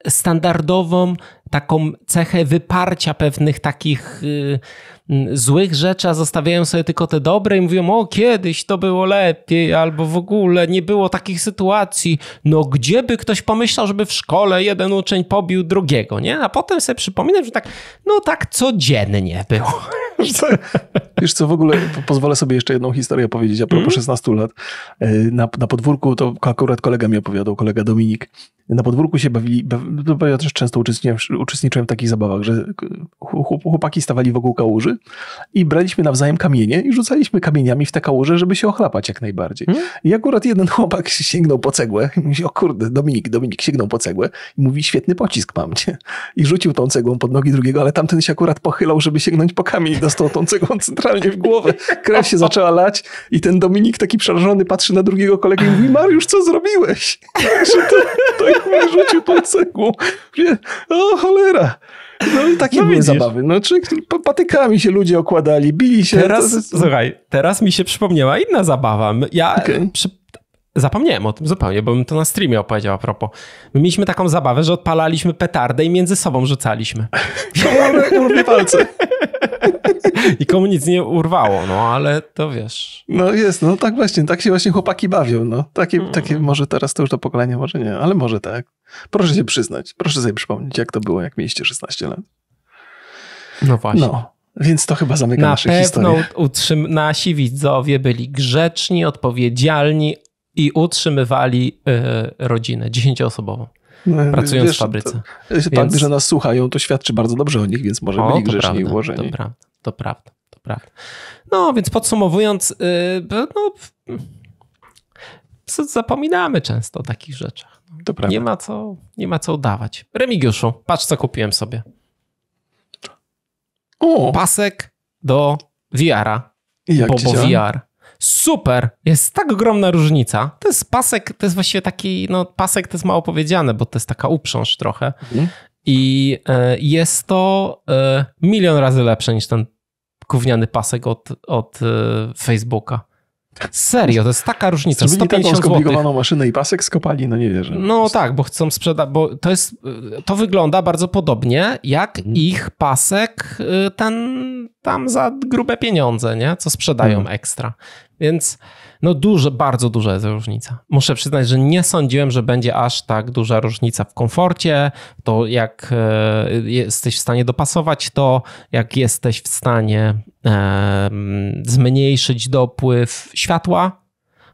standardową taką cechę wyparcia pewnych takich yy, złych rzeczy, a zostawiają sobie tylko te dobre i mówią, o kiedyś to było lepiej, albo w ogóle nie było takich sytuacji. No gdzie by ktoś pomyślał, żeby w szkole jeden uczeń pobił drugiego, nie? A potem sobie przypominam, że tak, no tak codziennie było. Wiesz co, w ogóle pozwolę sobie jeszcze jedną historię opowiedzieć a propos mm. 16 lat. E, na, na podwórku, to akurat kolega mi opowiadał, kolega Dominik. Na podwórku się bawili, no bo ja też często uczestniczyłem, uczestniczyłem w takich zabawach, że chłopaki stawali wokół kałuży i braliśmy nawzajem kamienie i rzucaliśmy kamieniami w te kałuże, żeby się ochlapać jak najbardziej. Mm. I akurat jeden chłopak sięgnął po cegłę i mówi, o kurde, Dominik, Dominik sięgnął po cegłę i mówi, świetny pocisk mam cię. I rzucił tą cegłą pod nogi drugiego, ale tamten się akurat pochylał, żeby sięgnąć po kamień dostał tą cegłą centralnie w głowę. Krew się zaczęła lać i ten Dominik taki przerażony patrzy na drugiego kolegę i mówi, Mariusz, co zrobiłeś? Że to, tak mnie rzucił tą cegłą. O cholera. No i takie no były zabawy. No, czy patykami się ludzie okładali, bili się. Teraz, to... słuchaj, teraz mi się przypomniała inna zabawa. Ja okay. przy Zapomniałem o tym zupełnie, bo bym to na streamie opowiedział a propos. My mieliśmy taką zabawę, że odpalaliśmy petardę i między sobą rzucaliśmy. Urwie palce. I komu nic nie urwało, no ale to wiesz. No jest, no tak właśnie, tak się właśnie chłopaki bawią, no. Takie, hmm. takie może teraz to już to pokolenie, może nie, ale może tak. Proszę się przyznać, proszę sobie przypomnieć, jak to było, jak mieliście 16 lat. No właśnie. No. Więc to chyba zamyka Na naszą pewno historię. Utrzym- nasi widzowie byli grzeczni, odpowiedzialni, i utrzymywali e, rodzinę dziesięcioosobową. No, pracując wiesz, w fabryce. To, tak, więc... Tak, że nas słuchają, to świadczy bardzo dobrze o nich, więc może byli grzeszni ułożeni. To prawda, to prawda, to prawda. No, więc podsumowując, yy, no, zapominamy często o takich rzeczach. To prawda. Nie ma co, nie ma co udawać. Remigiuszu, patrz co kupiłem sobie. O. Pasek do VR-a. jak bo, bo VR Super! Jest tak ogromna różnica. To jest pasek, to jest właściwie taki, no pasek to jest mało powiedziane, bo to jest taka uprząż trochę. Mhm. I y, jest to y, milion razy lepsze niż ten gówniany pasek od, od y, Facebooka. Serio, to jest taka różnica. Zrobili 150 taką skomplikowaną złotych. maszynę i pasek skopali, no nie wierzę. No tak, bo chcą sprzedać, bo to jest, y, to wygląda bardzo podobnie jak mhm. ich pasek y, ten tam za grube pieniądze, nie? Co sprzedają mhm. ekstra. Więc no dużo, bardzo duża jest różnica. Muszę przyznać, że nie sądziłem, że będzie aż tak duża różnica w komforcie, to jak e, jesteś w stanie dopasować to, jak jesteś w stanie e, zmniejszyć dopływ światła,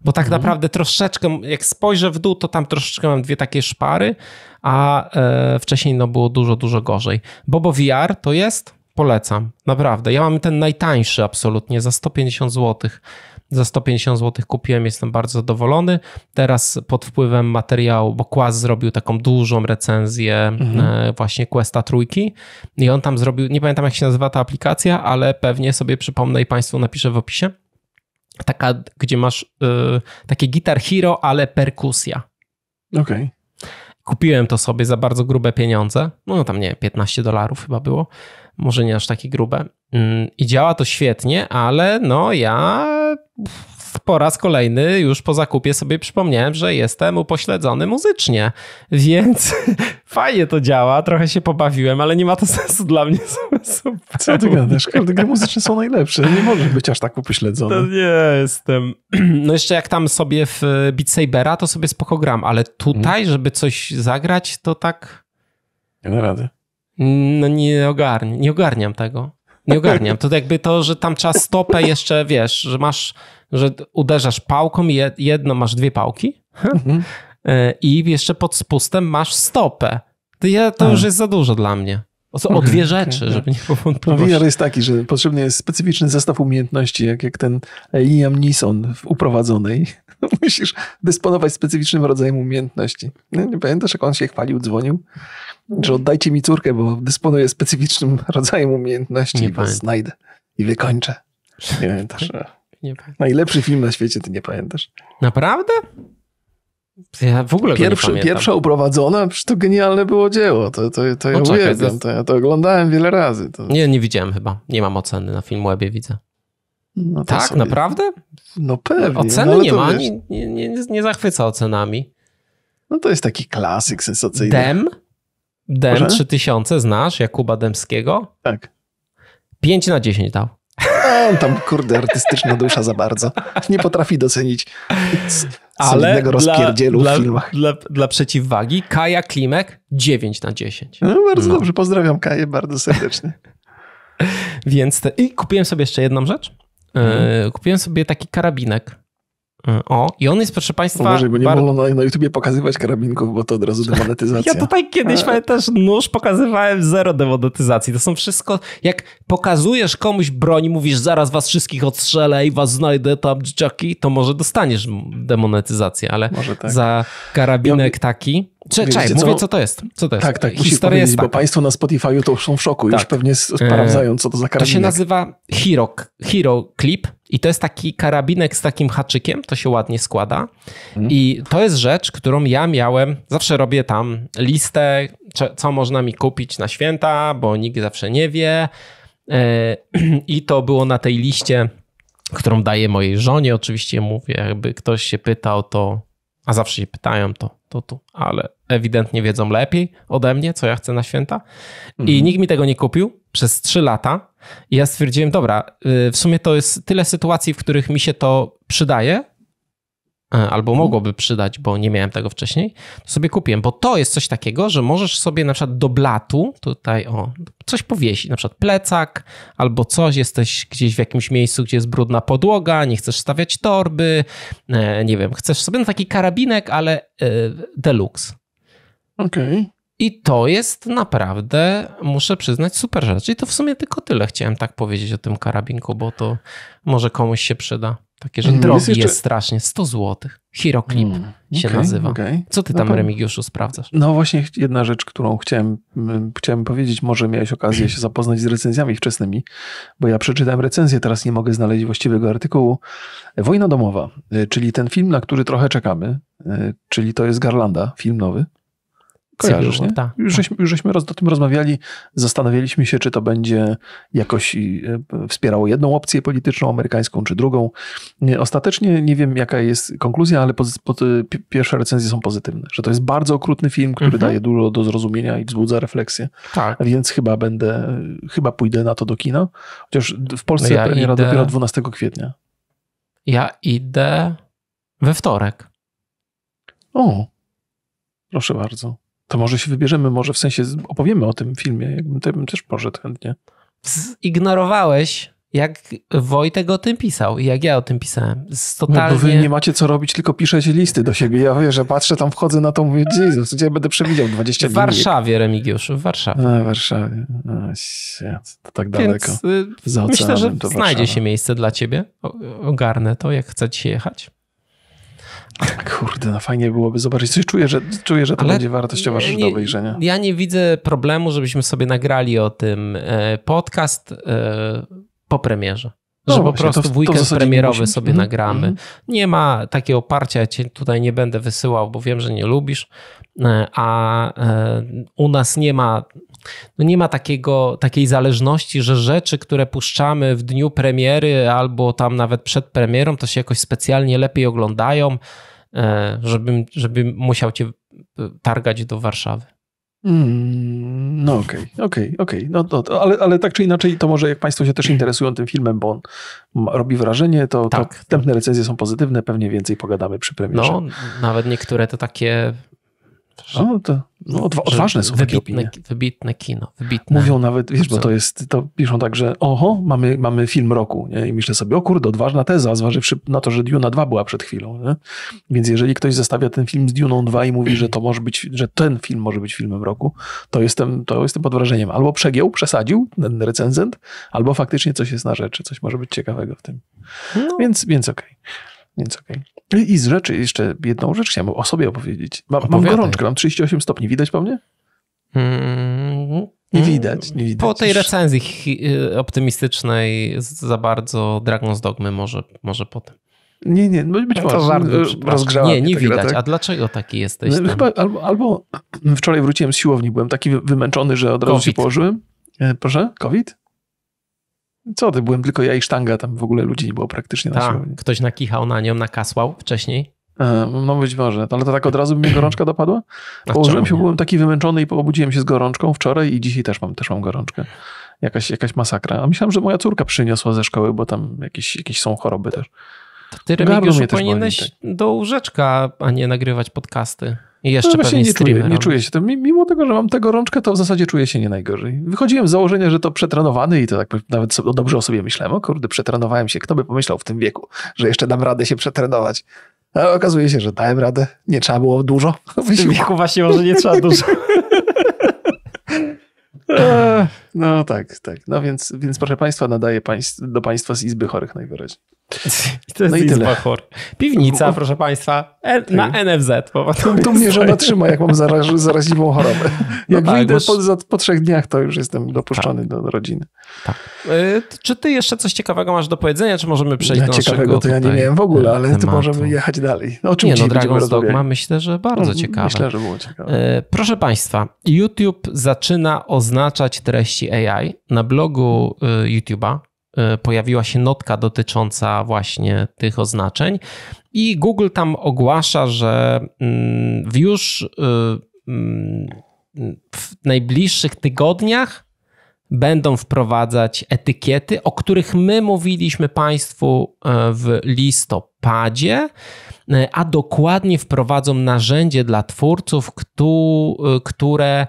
bo tak mhm. naprawdę troszeczkę, jak spojrzę w dół, to tam troszeczkę mam dwie takie szpary, a e, wcześniej no, było dużo, dużo gorzej. Bobo VR to jest? Polecam, naprawdę. Ja mam ten najtańszy absolutnie, za 150 złotych za 150 zł kupiłem, jestem bardzo zadowolony. Teraz pod wpływem materiału, bo Kłas zrobił taką dużą recenzję mhm. E, właśnie Questa Trójki i on tam zrobił, nie pamiętam jak się nazywa ta aplikacja, ale pewnie sobie przypomnę i Państwu napiszę w opisie. Taka, gdzie masz y, takie Guitar Hero, ale perkusja. Okej. Okay. Kupiłem to sobie za bardzo grube pieniądze. No tam nie, 15 dolarów chyba było. Może nie aż takie grube. Mm, I działa to świetnie, ale no ja po raz kolejny już po zakupie sobie przypomniałem, że jestem upośledzony muzycznie, więc fajnie to działa, trochę się pobawiłem, ale nie ma to sensu dla mnie. Co ty gadasz? Gry muzyczne są najlepsze, nie możesz być aż tak upośledzony. To nie jestem. No jeszcze jak tam sobie w e, Beat Sabera, to sobie spoko gram, ale tutaj, mhm. żeby coś zagrać, to tak... Nie da rady. No nie ogarniam, nie ogarniam tego nie ogarniam. To jakby to, że tam trzeba stopę jeszcze, wiesz, że masz, że uderzasz pałką, i jedno masz dwie pałki mhm. E, i jeszcze pod spustem masz stopę. To ja, to tak. już jest za dużo dla mnie. O co? O dwie mhm. rzeczy, mhm. żeby nie było mhm. wątpliwości. VR jest taki, że potrzebny jest specyficzny zestaw umiejętności, jak, jak ten e, Liam Neeson w Uprowadzonej. Musisz dysponować specyficznym rodzajem umiejętności. Nie, no, nie pamiętasz, jak on się chwalił, dzwonił? Że oddajcie mi córkę, bo dysponuję specyficznym rodzajem umiejętności bo i was znajdę i wykończę. Nie pamiętasz? Nie pamiętam. Najlepszy film na świecie, ty nie pamiętasz. Naprawdę? Ja w ogóle Pierwszy, Pierwsza uprowadzona, to genialne było dzieło. To, to, to ja no uwielbiam, to, ja to oglądałem wiele razy. To... Nie, nie widziałem chyba. Nie mam oceny na Filmwebie, widzę. No tak, sobie... naprawdę? No pewnie. No, oceny no, nie ma, nie, nie, nie, zachwyca ocenami. No to jest taki klasyk sensacyjny. Dem? Dem Proszę? 3000, znasz Jakuba Demskiego? Tak. 5 na 10 dał. On tam, kurde, artystyczna dusza za bardzo. Nie potrafi docenić ale dla, dla, dla, dla, przeciwwagi Kaja Klimek 9 na 10. No, bardzo no. dobrze, pozdrawiam Kaję bardzo serdecznie. Więc te, i kupiłem sobie jeszcze jedną rzecz. E, mhm. Kupiłem sobie taki karabinek o, i on jest, proszę Państwa. Uważaj, bo nie bar... wolno na, na YouTubie pokazywać karabinków, bo to od razu demonetyzacja. Ja tutaj kiedyś ale... też nóż pokazywałem zero demonetyzacji. To są wszystko. Jak pokazujesz komuś broń, mówisz zaraz was wszystkich odstrzelę i was znajdę tam dzieciaki, to może dostaniesz demonetyzację, ale tak. za karabinek taki. Cze, czekaj, co? mówię, co to jest. Co to jest? Tak, tak, Historia jest taka. bo państwo na Spotify'u to już są w szoku, tak. już pewnie e, sprawdzają, co to za karabinek. To się nazywa Hero, Hero Clip i to jest taki karabinek z takim haczykiem, to się ładnie składa hmm. i to jest rzecz, którą ja miałem, zawsze robię tam listę, co można mi kupić na święta, bo nikt zawsze nie wie e, i to było na tej liście, którą daję mojej żonie, oczywiście mówię, jakby ktoś się pytał, to a zawsze się pytają to, to, to, ale ewidentnie wiedzą lepiej ode mnie, co ja chcę na święta. Mhm. I nikt mi tego nie kupił przez 3 lata. I ja stwierdziłem, dobra, y, w sumie to jest tyle sytuacji, w których mi się to przydaje, E, albo mogłoby przydać, bo nie miałem tego wcześniej, to sobie kupiłem, bo to jest coś takiego, że możesz sobie na przykład do blatu, tutaj o, coś powiesić, na przykład plecak albo coś, jesteś gdzieś w jakimś miejscu, gdzie jest brudna podłoga, nie chcesz stawiać torby, e, nie wiem, chcesz sobie na taki karabinek, ale e, deluxe. Okej. Okay. I to jest naprawdę, muszę przyznać, super rzecz. I to w sumie tylko tyle chciałem tak powiedzieć o tym karabinku, bo to może komuś się przyda. Takie, że mhm. drogi jest, jeszcze... jest strasznie, 100 zł. Hiroclip mm, się okay, nazywa. Okay. Co ty no tam, no, Remigiuszu, sprawdzasz? No właśnie jedna rzecz, którą chciałem, mm, chciałem powiedzieć, może miałeś okazję się zapoznać z recenzjami wczesnymi, bo ja przeczytałem recenzję, teraz nie mogę znaleźć właściwego artykułu. Wojna domowa, y, czyli ten film, na który trochę czekamy, y, czyli to jest Garlanda, film nowy. Kojarzysz, nie? Ta, już, tak. żeśmy, już żeśmy raz o tym rozmawiali, zastanawialiśmy się, czy to będzie jakoś e, wspierało jedną opcję polityczną amerykańską, czy drugą. Ostatecznie nie wiem, jaka jest konkluzja, ale po, e, pierwsze recenzje są pozytywne, że to jest bardzo okrutny film, który mhm. daje dużo do zrozumienia i wzbudza refleksję. Tak. Więc chyba będę, chyba pójdę na to do kina, chociaż w Polsce no ja premiera idę... dopiero 12 kwietnia. Ja idę we wtorek. O, proszę bardzo. To może się wybierzemy, może w sensie opowiemy o tym filmie. Jakbym to ja bym też poszedł chętnie. Zignorowałeś, jak Wojtek o tym pisał i jak ja o tym pisałem. Totalnie... No, bo wy nie macie co robić, tylko piszecie listy do siebie. Ja wiem, że patrzę tam, wchodzę na to, mówię, Jezus, gdzie ja będę przewidział 20 dni. W Warszawie, Remigiuszu, w Warszawie. A, w Warszawie. A, to tak daleko. Więc, y, Za myślę, że znajdzie się miejsce dla ciebie. Ogarnę to, jak chcecie jechać. Kurde, no fajnie byłoby zobaczyć. Coś czuję, że, czuję, że to Ale będzie wartościowa rzecz do obejrzenia. Ja nie widzę problemu, żebyśmy sobie nagrali o tym e, podcast e, po premierze. No, że po prostu w weekend premierowy musimy... sobie mm, nagramy. Mhm. Nie ma takiego oparcia, ja cię tutaj nie będę wysyłał, bo wiem, że nie lubisz, e, a u nas nie ma no nie ma takiego, takiej zależności, że rzeczy, które puszczamy w dniu premiery albo tam nawet przed premierą, to się jakoś specjalnie lepiej oglądają, e, żebym, żebym musiał cię e, targać do Warszawy. Mm, no okej, okay, okej, okay, okej. Okay. No, no, ale, ale tak czy inaczej, to może jak Państwo się też interesują tym filmem, bo on robi wrażenie, to, tak. to wstępne recenzje są pozytywne, pewnie więcej pogadamy przy premierze. No, nawet niektóre to takie no, to, no, odwa odważne są wybitne, takie opinie. Wybitne kino, wybitne. Mówią nawet, wiesz, bo to jest, to piszą tak, że oho, mamy, mamy film roku. Nie? I myślę sobie, o kurde, odważna teza, zważywszy na to, że Duna 2 była przed chwilą. Nie? Więc jeżeli ktoś zestawia ten film z Duną 2 i mówi, że to może być, że ten film może być filmem roku, to jestem, to jestem pod wrażeniem. Albo przegiął, przesadził ten recenzent, albo faktycznie coś jest na rzeczy, coś może być ciekawego w tym. No. Więc, więc okej. Okay więc okej. Okay. No I z rzeczy, jeszcze jedną rzecz chciałem o sobie opowiedzieć. mam gorączkę, mam 38 stopni, widać po mnie? Hmm. nie widać, nie widać. Po tej recenzji y, optymistycznej za bardzo Dragon's Dogmy może, może potem. Nie, nie, no być, może. To może. Bardzo y, nie, nie widać. tak? A dlaczego taki jesteś? No, chyba, albo, albo, wczoraj wróciłem z siłowni, byłem taki wymęczony, że od razu COVID. się położyłem. E, proszę? COVID? Co ty, byłem tylko ja i sztanga, tam w ogóle ludzi nie było praktycznie na tak, siłowni. Ktoś nakichał na nią, nakasłał wcześniej? E, no być może, ale to tak od razu by gorączka dopadła. Położyłem się, byłem taki wymęczony i obudziłem się z gorączką wczoraj i dzisiaj też mam, też mam gorączkę. Jakaś, jakaś masakra. A myślałem, że moja córka przyniosła ze szkoły, bo tam jakieś, jakieś są choroby też. To ty, Remigiuszu, powinieneś tak. do łóżeczka, a nie nagrywać podcasty. I jeszcze no nie czuję, nie czuję się To Mimo tego, że mam tego rączkę, to w zasadzie czuję się nie najgorzej. Wychodziłem z założenia, że to przetrenowany i to tak nawet sobie, dobrze o sobie myślałem. O kurde, przetrenowałem się. Kto by pomyślał w tym wieku, że jeszcze dam radę się przetrenować? Ale okazuje się, że dałem radę. Nie trzeba było dużo. W tym wieku właśnie może nie trzeba dużo. No tak, tak. No więc, więc proszę Państwa, nadaję państw, do Państwa z Izby Chorych najwyraźniej. To jest no i izba Chor. Piwnica, no, proszę Państwa, tak. na NFZ. Bo mnie żona trzyma, jak mam zaraż, zaraźliwą chorobę. Jak no tak, wyjdę po, po trzech dniach, to już jestem tak. dopuszczony tak. do rodziny. Tak. E, czy ty jeszcze coś ciekawego masz do powiedzenia, czy możemy przejść ja do Ciekawego to ja nie miałem w ogóle, e, ale tematu. możemy jechać dalej. Oczywiście. No, o czym nie, no Dragon's Dogma myślę, że bardzo mhm, ciekawe. Myślę, że było ciekawe. E, proszę Państwa, YouTube zaczyna oznaczać treści AI. Na blogu YouTube'a pojawiła się notka dotycząca właśnie tych oznaczeń i Google tam ogłasza, że mm, już mm, w najbliższych tygodniach będą wprowadzać etykiety, o których my mówiliśmy Państwu e, w listopadzie, e, a dokładnie wprowadzą narzędzie dla twórców, e, które,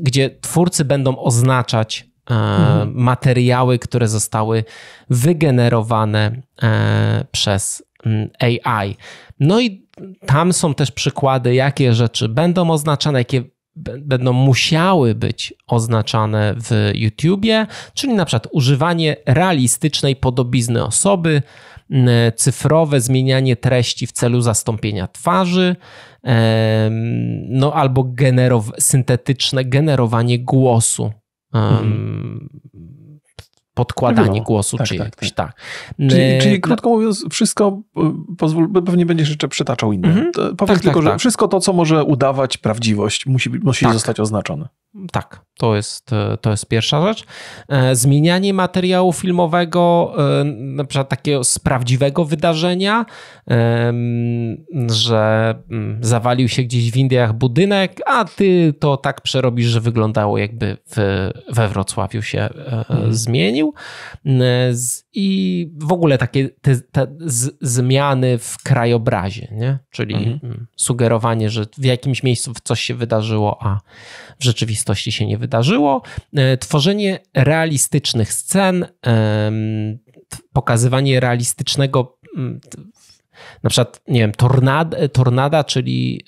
gdzie twórcy będą oznaczać mhm. materiały, które zostały wygenerowane przez AI. No i tam są też przykłady, jakie rzeczy będą oznaczane, jakie będą musiały być oznaczane w YouTubie, czyli na przykład używanie realistycznej podobizny osoby, cyfrowe zmienianie treści w celu zastąpienia twarzy, no albo generow- syntetyczne generowanie głosu. Mhm podkładanie głosu tak, czyjegoś. Tak, tak. tak. Czyli, czyli krótko mówiąc, wszystko, e, pozwól, pewnie będziesz jeszcze przytaczał inne. Mhm. Powiem tak, tak, tylko, że tak. wszystko to, co może udawać prawdziwość, musi, musi zostać oznaczone. Tak. To jest, e, to jest pierwsza rzecz. E, zmienianie materiału filmowego, e, na przykład takiego z prawdziwego wydarzenia, że mm, zawalił się gdzieś w Indiach budynek, a ty to tak przerobisz, że wyglądało jakby w, we Wrocławiu się mhm. zmienił. I w ogóle takie te, te zmiany w krajobrazie, nie? czyli mhm. mm, sugerowanie, że w jakimś miejscu coś się wydarzyło, a w rzeczywistości się nie wydarzyło wydarzyło. E, tworzenie realistycznych scen, pokazywanie realistycznego mm, na przykład, nie wiem, tornada, tornada czyli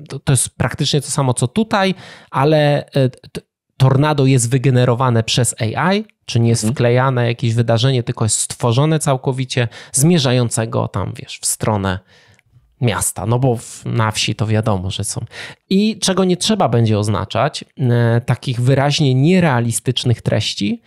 e, to, to jest praktycznie to samo co tutaj, ale e, tornado jest wygenerowane przez AI, czy nie jest mhm. wklejane jakieś wydarzenie, tylko jest stworzone całkowicie, zmierzającego tam, wiesz, w stronę miasta, no bo na wsi to wiadomo, że są. I czego nie trzeba będzie oznaczać, e, takich wyraźnie nierealistycznych treści,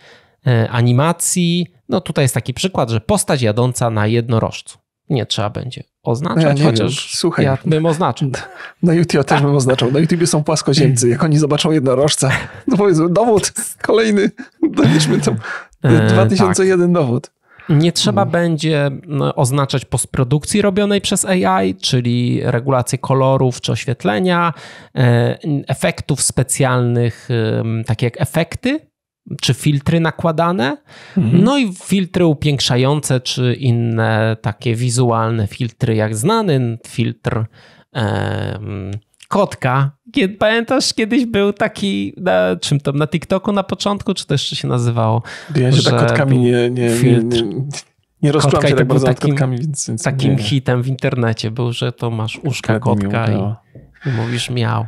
e, animacji. No tutaj jest taki przykład, że postać jadąca na jednorożcu. Nie trzeba będzie oznaczać, ja chociaż Słuchaj, ja bym oznaczał. Na YouTube ja też bym oznaczał. Na YouTube są płaskoziemcy. Jak oni zobaczą jednorożca, to no powiedzą dowód, kolejny, daliśmy tam 2001 e, tak. dowód. Nie trzeba hmm. będzie oznaczać postprodukcji robionej przez AI, czyli regulacji kolorów czy oświetlenia, e, efektów specjalnych, takie jak efekty czy filtry nakładane, mhm. no i filtry upiększające, czy inne takie wizualne filtry, jak znany filtr kotka, kiedy, pamiętasz, kiedyś był taki, na, czym tam, na TikToku na początku, czy to jeszcze się nazywało? Ja się tak kotkami nie, nie, filtr. nie, nie, nie rozprawiam się tak, tak bardzo takim, kotkami. Więc, więc takim nie. hitem w internecie był, że to masz uszka Kotka kotka i, i mówisz miał.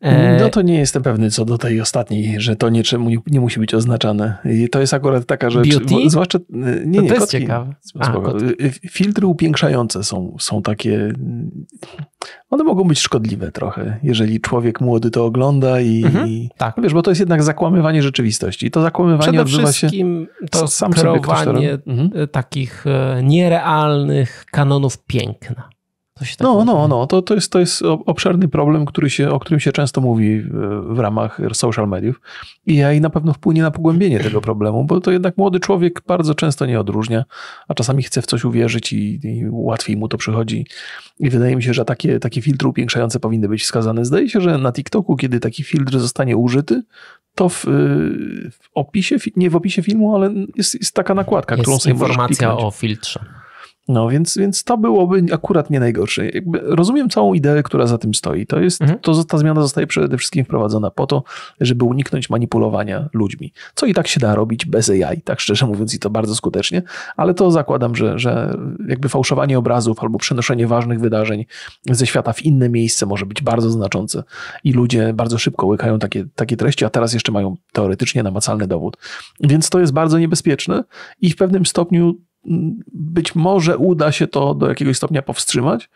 E, no to nie jestem pewny co do tej ostatniej, że to niczemu nie musi być oznaczane. I to jest akurat taka rzecz. Beauty? Bo, zwłaszcza. E, nie, to nie, to jest ciekawe. A, e, Filtry upiększające są, są takie. Mm, one mogą być szkodliwe trochę, jeżeli człowiek młody to ogląda i. Mhm, tak. No wiesz, bo to jest jednak zakłamywanie rzeczywistości. I to zakłamywanie Przede odbywa wszystkim się. To sam kreowanie mhm. takich nierealnych kanonów piękna. Tak no, no, no, to, to, jest, to jest obszerny problem, który się, o którym się często mówi e, w ramach social mediów i i na pewno wpłynie na pogłębienie tego problemu, bo to jednak młody człowiek bardzo często nie odróżnia, a czasami chce w coś uwierzyć i, i łatwiej mu to przychodzi i wydaje mi się, że takie, takie filtry upiększające powinny być wskazane. Zdaje się, że na TikToku, kiedy taki filtr zostanie użyty, to w, e, w opisie, nie w opisie filmu, ale jest, jest taka nakładka, jest którą sobie informacja o filtrze. No więc, więc to byłoby akurat nie najgorsze. Jakby rozumiem całą ideę, która za tym stoi. To jest, mhm. to, ta zmiana zostaje przede wszystkim wprowadzona po to, żeby uniknąć manipulowania ludźmi, co i tak się da robić bez AI, tak szczerze mówiąc i to bardzo skutecznie, ale to zakładam, że, że jakby fałszowanie obrazów albo przenoszenie ważnych wydarzeń ze świata w inne miejsce może być bardzo znaczące i ludzie bardzo szybko łykają takie, takie treści, a teraz jeszcze mają teoretycznie namacalny dowód. Więc to jest bardzo niebezpieczne i w pewnym stopniu być może uda się to do jakiegoś stopnia powstrzymać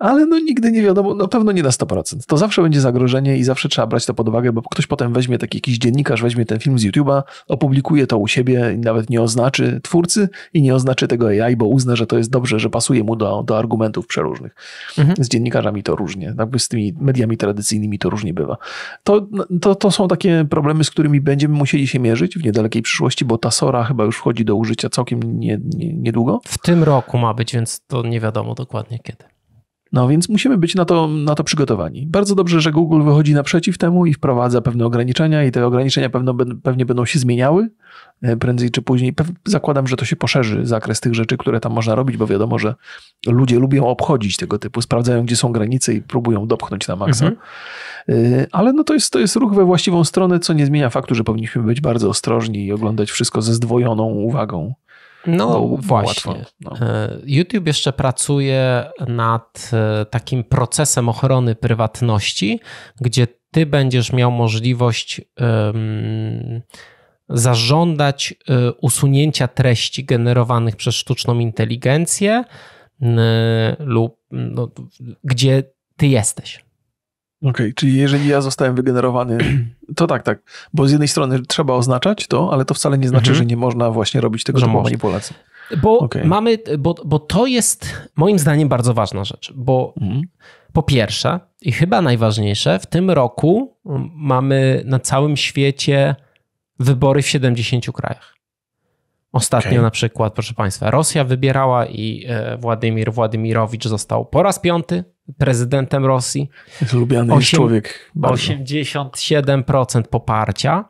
ale no nigdy nie wiadomo, na pewno nie na 100%. To zawsze będzie zagrożenie i zawsze trzeba brać to pod uwagę, bo ktoś potem weźmie, taki jakiś dziennikarz weźmie ten film z YouTube'a, opublikuje to u siebie i nawet nie oznaczy twórcy i nie oznaczy tego AI, bo uzna, że to jest dobrze, że pasuje mu do, do argumentów przeróżnych. Mhm. Z dziennikarzami to różnie, jakby z tymi mediami tradycyjnymi to różnie bywa. To, to, to są takie problemy, z którymi będziemy musieli się mierzyć w niedalekiej przyszłości, bo ta Sora chyba już wchodzi do użycia całkiem nie, nie, niedługo. W tym roku ma być, więc to nie wiadomo dokładnie kiedy. No więc musimy być na to, na to przygotowani. Bardzo dobrze, że Google wychodzi naprzeciw temu i wprowadza pewne ograniczenia, i te ograniczenia pewno, pewnie będą się zmieniały e, prędzej czy później. Zakładam, że to się poszerzy zakres tych rzeczy, które tam można robić, bo wiadomo, że ludzie lubią obchodzić tego typu, sprawdzają, gdzie są granice i próbują dopchnąć na maksa. Mhm. E, ale no to jest, to jest ruch we właściwą stronę, co nie zmienia faktu, że powinniśmy być bardzo ostrożni i oglądać wszystko ze zdwojoną uwagą. No właśnie. no. E, YouTube jeszcze pracuje nad e, takim procesem ochrony prywatności, gdzie ty będziesz miał możliwość um, zażądać e, usunięcia treści generowanych przez sztuczną inteligencję lub no, gdzie ty jesteś. Okej, okay, czyli jeżeli ja zostałem wygenerowany, to tak, tak. Bo z jednej strony trzeba oznaczać to, ale to wcale nie znaczy, mhm. że nie można właśnie robić tego że typu manipulacji. Bo okay. mamy, bo, bo to jest moim zdaniem bardzo ważna rzecz, bo mhm. po pierwsze i chyba najważniejsze, w tym roku mm, mamy na całym świecie wybory w 70 krajach. Ostatnio okay. na przykład, proszę Państwa, Rosja wybierała i e, Władimir Władimirowicz został po raz piąty prezydentem Rosji. Jest lubiany człowiek. Bardzo. 87% poparcia.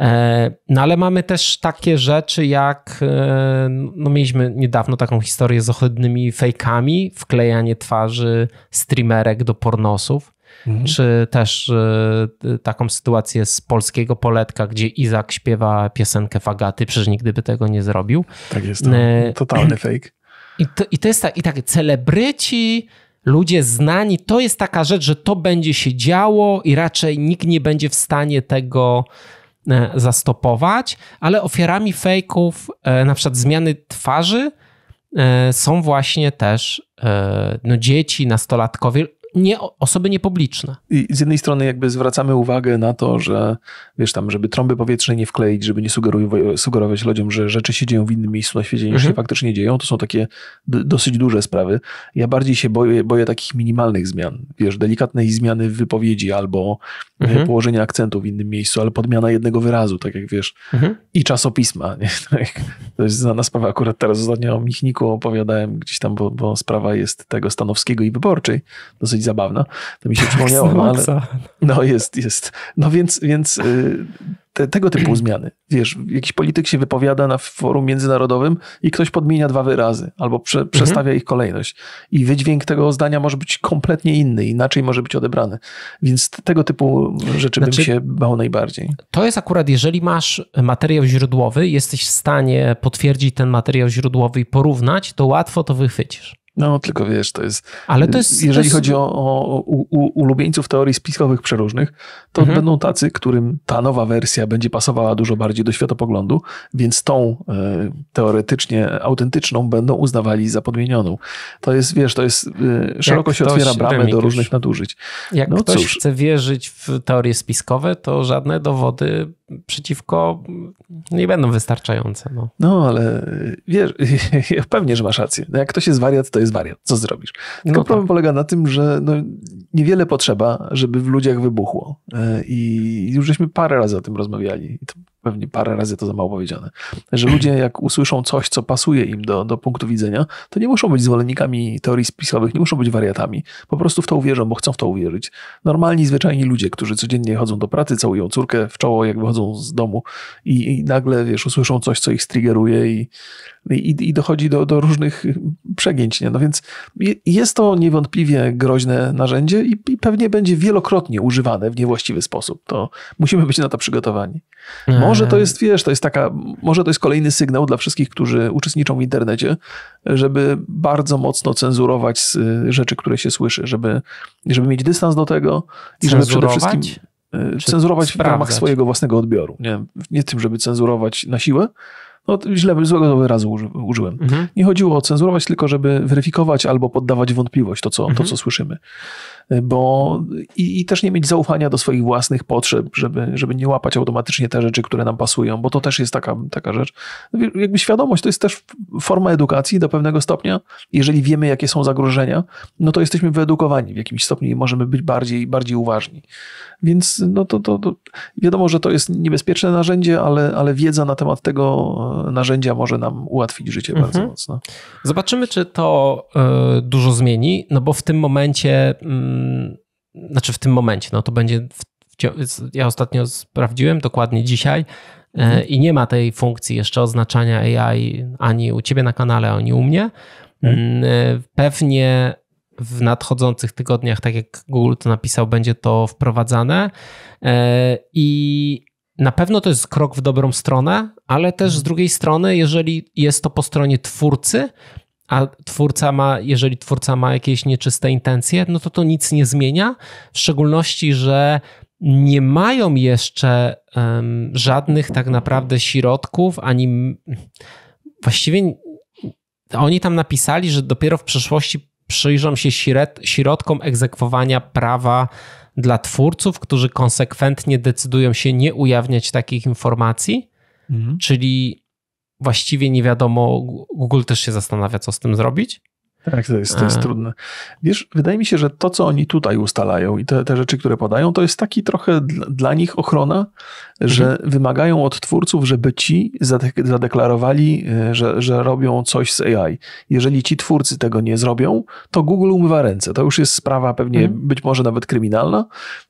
E, no ale mamy też takie rzeczy jak, e, no mieliśmy niedawno taką historię z ohydnymi fejkami, wklejanie twarzy streamerek do pornosów. Mhm. Czy też y, taką sytuację z polskiego poletka, gdzie Izak śpiewa piosenkę Fagaty, przecież nigdy by tego nie zrobił. Tak jest, to e, totalny fake. I to, I to jest tak, i tak celebryci, ludzie znani, to jest taka rzecz, że to będzie się działo i raczej nikt nie będzie w stanie tego e, zastopować, ale ofiarami fejków, na przykład zmiany twarzy, są właśnie też no, dzieci, nastolatkowie, nie, osoby niepubliczne. I z jednej strony jakby zwracamy uwagę na to, że wiesz tam, żeby trąby powietrzne nie wkleić, żeby nie sugerować ludziom, że rzeczy się dzieją w innym miejscu na świecie niż mhm. się faktycznie dzieją, to są takie dosyć duże sprawy. Ja bardziej się boję, boję takich minimalnych zmian, wiesz, delikatnej zmiany w wypowiedzi albo e, mhm. położenia akcentu w innym miejscu, ale podmiana jednego wyrazu, tak jak wiesz, mhm. i czasopisma. Nie? Tak, to jest znana sprawa, akurat teraz ostatnio o Michniku opowiadałem gdzieś tam, bo, bo sprawa jest tego Stanowskiego i Wyborczej, dosyć zabawna. To mi się tak, przypomniało. No, ale, no jest, jest. No więc, więc y, te, tego typu zmiany. Wiesz, jakiś polityk się wypowiada na forum międzynarodowym i ktoś podmienia dwa wyrazy albo prze, mhm. przestawia ich kolejność. I wydźwięk tego zdania może być kompletnie inny, inaczej może być odebrany. Więc tego typu rzeczy znaczy, bym się bał najbardziej. To jest akurat, jeżeli masz materiał źródłowy, jesteś w stanie potwierdzić ten materiał źródłowy i porównać, to łatwo to wychwycisz. No, tylko wiesz, to jest. Ale to jest. Jeżeli to jest... chodzi o, o, ulubieńców teorii spiskowych przeróżnych, to mhm. będą tacy, którym ta nowa wersja będzie pasowała dużo bardziej do światopoglądu, więc tą e, teoretycznie autentyczną będą uznawali za podmienioną. To jest, wiesz, to jest, e, szeroko jak się otwiera bramę do różnych nadużyć. Jak no ktoś cóż. chce wierzyć w teorie spiskowe, to żadne dowody przeciwko nie będą wystarczające. No, no ale y, wiesz, pewnie, że masz rację. No, jak ktoś jest wariat, to jest wariat. Co zrobisz? Tylko no tak. problem tak. polega na tym, że no, niewiele potrzeba, żeby w ludziach wybuchło. E, I już żeśmy parę razy o tym rozmawiali. I to pewnie parę razy to za mało powiedziane, że ludzie jak usłyszą coś, co pasuje im do, do punktu widzenia, to nie muszą być zwolennikami teorii spiskowych, nie muszą być wariatami. Po prostu w to uwierzą, bo chcą w to uwierzyć. Normalni, zwyczajni ludzie, którzy codziennie chodzą do pracy, całują córkę w czoło, jak wychodzą z domu i, i nagle, wiesz, usłyszą coś, co ich striggeruje i, i, i dochodzi do, do różnych y, przegięć. Nie? No więc jest to niewątpliwie groźne narzędzie i, i, pewnie będzie wielokrotnie używane w niewłaściwy sposób. To musimy być na to przygotowani. Może to eee. jest, wiesz, to jest taka, może to jest kolejny sygnał dla wszystkich, którzy uczestniczą w internecie, żeby bardzo mocno cenzurować y, rzeczy, które się słyszy, żeby, żeby mieć dystans do tego i żeby przede wszystkim y, cenzurować w ramach swojego własnego odbioru. Nie, nie tym, żeby cenzurować na siłę, no, źle, złego wyrazu uży, użyłem. Mhm. Nie chodziło o cenzurować, tylko żeby weryfikować albo poddawać wątpliwość to, co, mhm. to, co słyszymy bo i, i, też nie mieć zaufania do swoich własnych potrzeb, żeby, żeby nie łapać automatycznie te rzeczy, które nam pasują, bo to też jest taka, taka rzecz. Jakby świadomość to jest też forma edukacji do pewnego stopnia. Jeżeli wiemy, jakie są zagrożenia, no to jesteśmy wyedukowani w jakimś stopniu i możemy być bardziej, bardziej uważni. Więc no to, to, to wiadomo, że to jest niebezpieczne narzędzie, ale, ale wiedza na temat tego e, narzędzia może nam ułatwić życie mhm. bardzo mocno. Zobaczymy, czy to y, dużo zmieni, no bo w tym momencie. Y, znaczy w tym momencie, no to będzie, w, w, ja ostatnio sprawdziłem dokładnie dzisiaj e, mhm. i nie ma tej funkcji jeszcze oznaczania AI ani u ciebie na kanale, ani u mnie. Mhm. Mm, e, pewnie w nadchodzących tygodniach, tak jak Google to napisał, będzie to wprowadzane e, i na pewno to jest krok w dobrą stronę, ale też mhm. z drugiej strony, jeżeli jest to po stronie twórcy, a twórca ma, jeżeli twórca ma jakieś nieczyste intencje, no to to nic nie zmienia. W szczególności, że nie mają jeszcze um, żadnych tak naprawdę środków, ani właściwie oni tam napisali, że dopiero w przyszłości przyjrzą się śred, środkom egzekwowania prawa dla twórców, którzy konsekwentnie decydują się nie ujawniać takich informacji. Mhm. Czyli właściwie nie wiadomo, Google też się zastanawia, co z tym zrobić. Tak, to jest, to jest e. trudne. Wiesz, wydaje mi się, że to, co oni tutaj ustalają i te, te rzeczy, które podają, to jest taki trochę dla, dla nich ochrona, że mhm. wymagają od twórców, żeby ci zadeklarowali, e, że, że robią coś z AI. Jeżeli ci twórcy tego nie zrobią, to Google umywa ręce. To już jest sprawa pewnie mhm. być może nawet kryminalna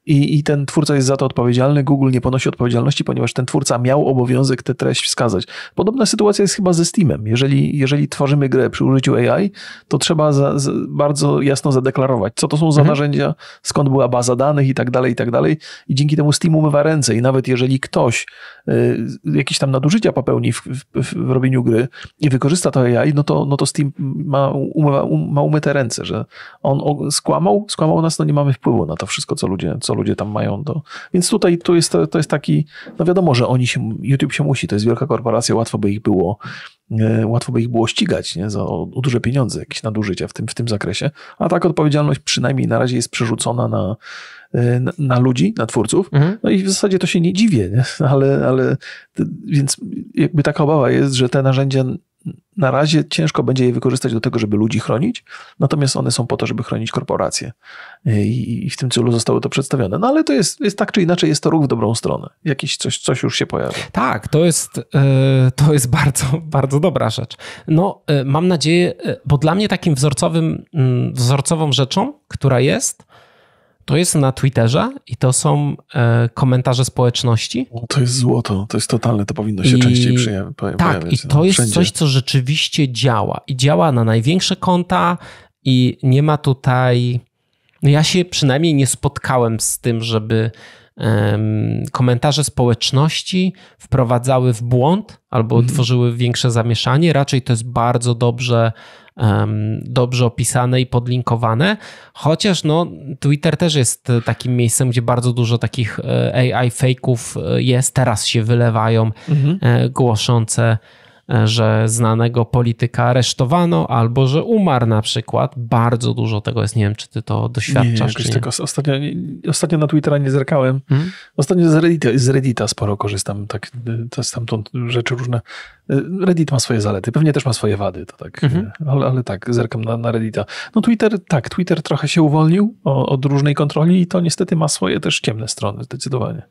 i, i ten twórca jest za to odpowiedzialny. Google nie ponosi odpowiedzialności, ponieważ ten twórca miał obowiązek tę treść wskazać. Podobna sytuacja jest chyba ze Steamem. Jeżeli, jeżeli tworzymy grę przy użyciu AI, to trzeba za, za, bardzo jasno zadeklarować, co to są za mhm. narzędzia, skąd była baza danych i tak dalej, i tak dalej. I dzięki temu Steam umywa ręce i nawet jeżeli ktoś y, jakieś tam nadużycia popełni w, w, w robieniu gry i wykorzysta to AI, no to, no to Steam ma, umywa, um, ma umyte ręce, że on, on skłamał, skłamał nas, no nie mamy wpływu na to wszystko, co ludzie, co ludzie tam mają. do Więc tutaj tu jest, to jest taki, no wiadomo, że oni się, YouTube się musi, to jest wielka korporacja, łatwo by ich było e, łatwo by ich było ścigać nie? za duże pieniądze, jakieś nadużycia w tym, w tym zakresie, a tak odpowiedzialność przynajmniej na razie jest przerzucona na, Y, na, na ludzi, na twórców. Mhm. No i w zasadzie to się nie dziwię, nie? Ale, ale więc jakby taka obawa jest, że te narzędzia na razie ciężko będzie je wykorzystać do tego, żeby ludzi chronić, natomiast one są po to, żeby chronić korporacje. Y, I, i w tym celu zostały to przedstawione. No ale to jest, jest tak czy inaczej, jest to ruch w dobrą stronę. Jakiś coś, coś już się pojawia. Tak, to jest, y, to jest bardzo, bardzo dobra rzecz. No, mam nadzieję, bo dla mnie takim wzorcowym, mm, wzorcową rzeczą, która jest, to jest na Twitterze i to są e, komentarze społeczności. To jest złoto, to jest totalne, to powinno się I, częściej przyjawić. Tak, i to no, jest wszędzie. coś, co rzeczywiście działa. I działa na największe konta i nie ma tutaj... No, ja się przynajmniej nie spotkałem z tym, żeby komentarze społeczności wprowadzały w błąd albo mm. tworzyły większe zamieszanie. Raczej to jest bardzo dobrze dobrze opisane i podlinkowane, chociaż no, Twitter też jest e, takim miejscem, gdzie bardzo dużo takich e, AI fake'ów e, jest, teraz się wylewają, mhm. głoszące E, że znanego polityka aresztowano albo że umarł na przykład. Bardzo dużo tego jest. Nie wiem, czy ty to doświadczasz. Nie, czy nie? ostatnio, ostatnio na Twittera nie zerkałem. Hmm? Ostatnio z Reddita, z Reddita sporo korzystam. Tak, stamtąd rzeczy różne. E, Reddit ma swoje zalety. Pewnie też ma swoje wady, to tak. Mhm. E, ale, ale, tak, zerkam na, na Reddita. No Twitter, tak, Twitter trochę się uwolnił od różnej kontroli i to niestety ma swoje też ciemne strony, zdecydowanie.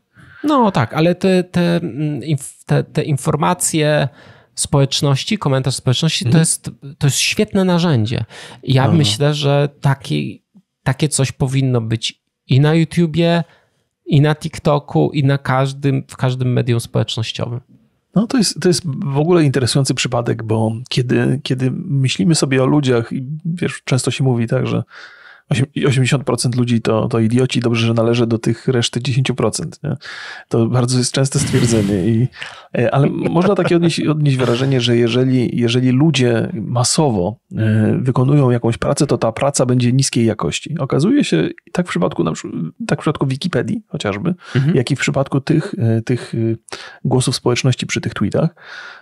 No tak, ale te, te, mm, te, te informacje społeczności, komentarz społeczności, mhm. to, jest, to jest świetne narzędzie. Ja Aha. myślę, że taki, takie coś powinno być i na YouTubie, i na TikToku, i na każdym, w każdym medium społecznościowym. No to jest, to jest w ogóle interesujący przypadek, bo kiedy, kiedy myślimy sobie o ludziach i wiesz, często się mówi tak, że 80% ludzi to, to idioci, dobrze, że należy do tych reszty 10%. Nie? To bardzo jest częste stwierdzenie. I, e, ale można takie odnieść, odnieść wrażenie, że jeżeli, jeżeli ludzie masowo e, wykonują jakąś pracę, to ta praca będzie niskiej jakości. Okazuje się, tak w przypadku, na, tak w przypadku Wikipedii chociażby, mhm. jak i w przypadku tych, e, tych głosów społeczności przy tych tweetach,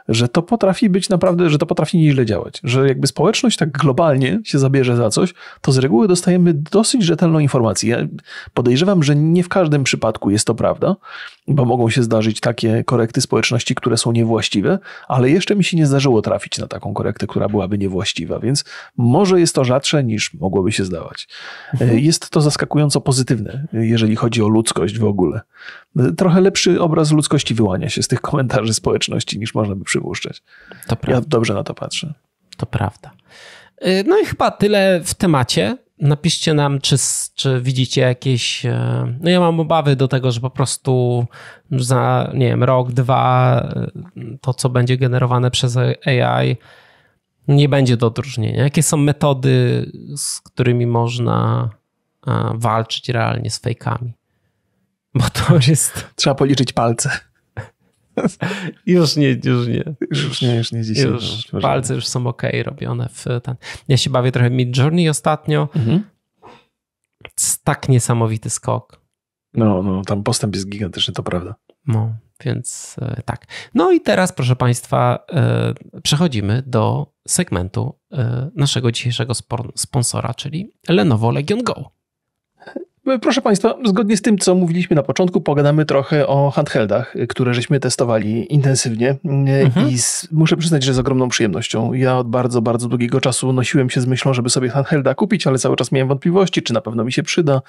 że to potrafi być naprawdę, że to potrafi nieźle działać. Że jakby społeczność tak globalnie się zabierze za coś, to z reguły dostajemy dosyć rzetelną informację. Ja podejrzewam, że nie w każdym przypadku jest to prawda, bo mogą się zdarzyć takie korekty społeczności, które są niewłaściwe, ale jeszcze mi się nie zdarzyło trafić na taką korektę, która byłaby niewłaściwa, więc może jest to rzadsze niż mogłoby się zdawać. Mhm. E, jest to zaskakująco pozytywne, jeżeli chodzi o ludzkość w ogóle. E, trochę lepszy obraz ludzkości wyłania się z tych komentarzy społeczności niż można by przypuszczać. To prawda. Ja dobrze na to patrzę. To prawda. Y, no i chyba tyle w temacie. Napiszcie nam, czy, czy widzicie jakieś. E, no ja mam obawy do tego, że po prostu za, nie wiem, rok, dwa e, to, co będzie generowane przez AI, nie będzie do odróżnienia. Jakie są metody, z którymi można e, walczyć realnie z fejkami? Bo to jest. Trzeba policzyć palce. już nie, już nie. Już, już nie, już nie dzisiaj. Już no, palce już są ok robione w ten. Ja się bawię trochę Mid Journey ostatnio. Mhm. Tak niesamowity skok. No, no, tam postęp jest gigantyczny, to prawda. No, więc e, tak. No i teraz, proszę Państwa, e, przechodzimy do segmentu e, naszego dzisiejszego sponsora, czyli Lenovo Legion Go. E, proszę Państwa, zgodnie z tym, co mówiliśmy na początku, pogadamy trochę o handheldach, e, które żeśmy testowali intensywnie e, mhm. i z, muszę przyznać, że z ogromną przyjemnością. Ja od bardzo, bardzo długiego czasu nosiłem się z myślą, żeby sobie handhelda kupić, ale cały czas miałem wątpliwości, czy na pewno mi się przyda,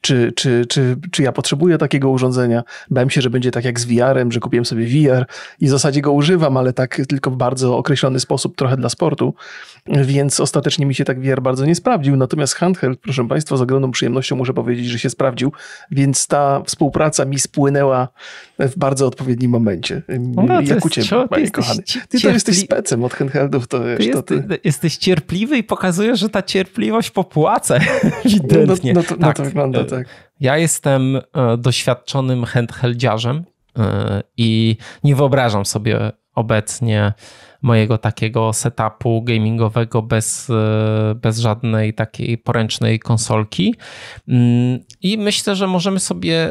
czy, czy, czy, czy ja potrzebuję takiego urządzenia. Bałem się, że będzie tak jak z VR-em, że kupiłem sobie VR i w zasadzie go używam, ale tak tylko w bardzo określony sposób, trochę dla sportu, więc ostatecznie mi się tak VR bardzo nie sprawdził. Natomiast handheld, proszę Państwa, z ogromną przyjemnością muszę powiedzieć, że się sprawdził, więc ta współpraca mi spłynęła w bardzo odpowiednim momencie. No, Jak u ciebie, co? Ty kochany. Ty cierpli... to jesteś specem od handheldów, to, ty, jest, to ty... Jesteś cierpliwy i pokazujesz, że ta cierpliwość popłaca ewidentnie. No, no, no, tak. no to tak. wygląda tak. Ja jestem e, doświadczonym handheldziarzem e, i nie wyobrażam sobie obecnie mojego takiego setupu gamingowego bez, e, bez żadnej takiej poręcznej konsolki. Mm, I myślę, że możemy sobie.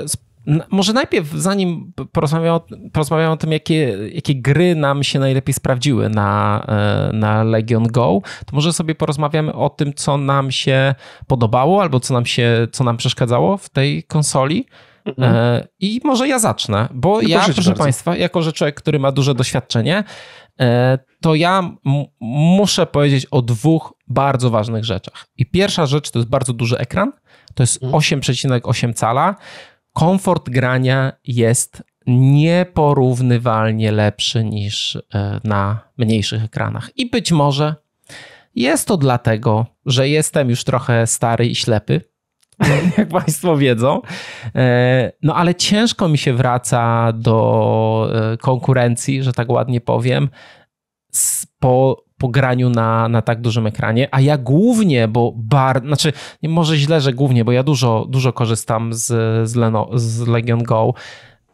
Może najpierw, zanim porozmawiamy, porozmawiamy o tym, jakie, jakie gry nam się najlepiej sprawdziły na, e, na Legion Go, to może sobie porozmawiamy o tym, co nam się podobało albo co nam, się, co nam przeszkadzało w tej konsoli. Mhm. E, I może ja zacznę, bo no ja, proszę bardzo. Państwa, jako że człowiek, który ma duże doświadczenie, e, to ja muszę powiedzieć o dwóch bardzo ważnych rzeczach. I pierwsza rzecz to jest bardzo duży ekran, to jest 8,8 mhm. cala. Komfort grania jest nieporównywalnie lepszy niż e, na mniejszych ekranach. I być może jest to dlatego, że jestem już trochę stary i ślepy jak Państwo wiedzą. E, no ale ciężko mi się wraca do e, konkurencji, że tak ładnie powiem, po, po graniu na, na tak dużym ekranie. A ja głównie, bo bar, znaczy może źle, że głównie, bo ja dużo, dużo korzystam z, z, Leno, z Legion Go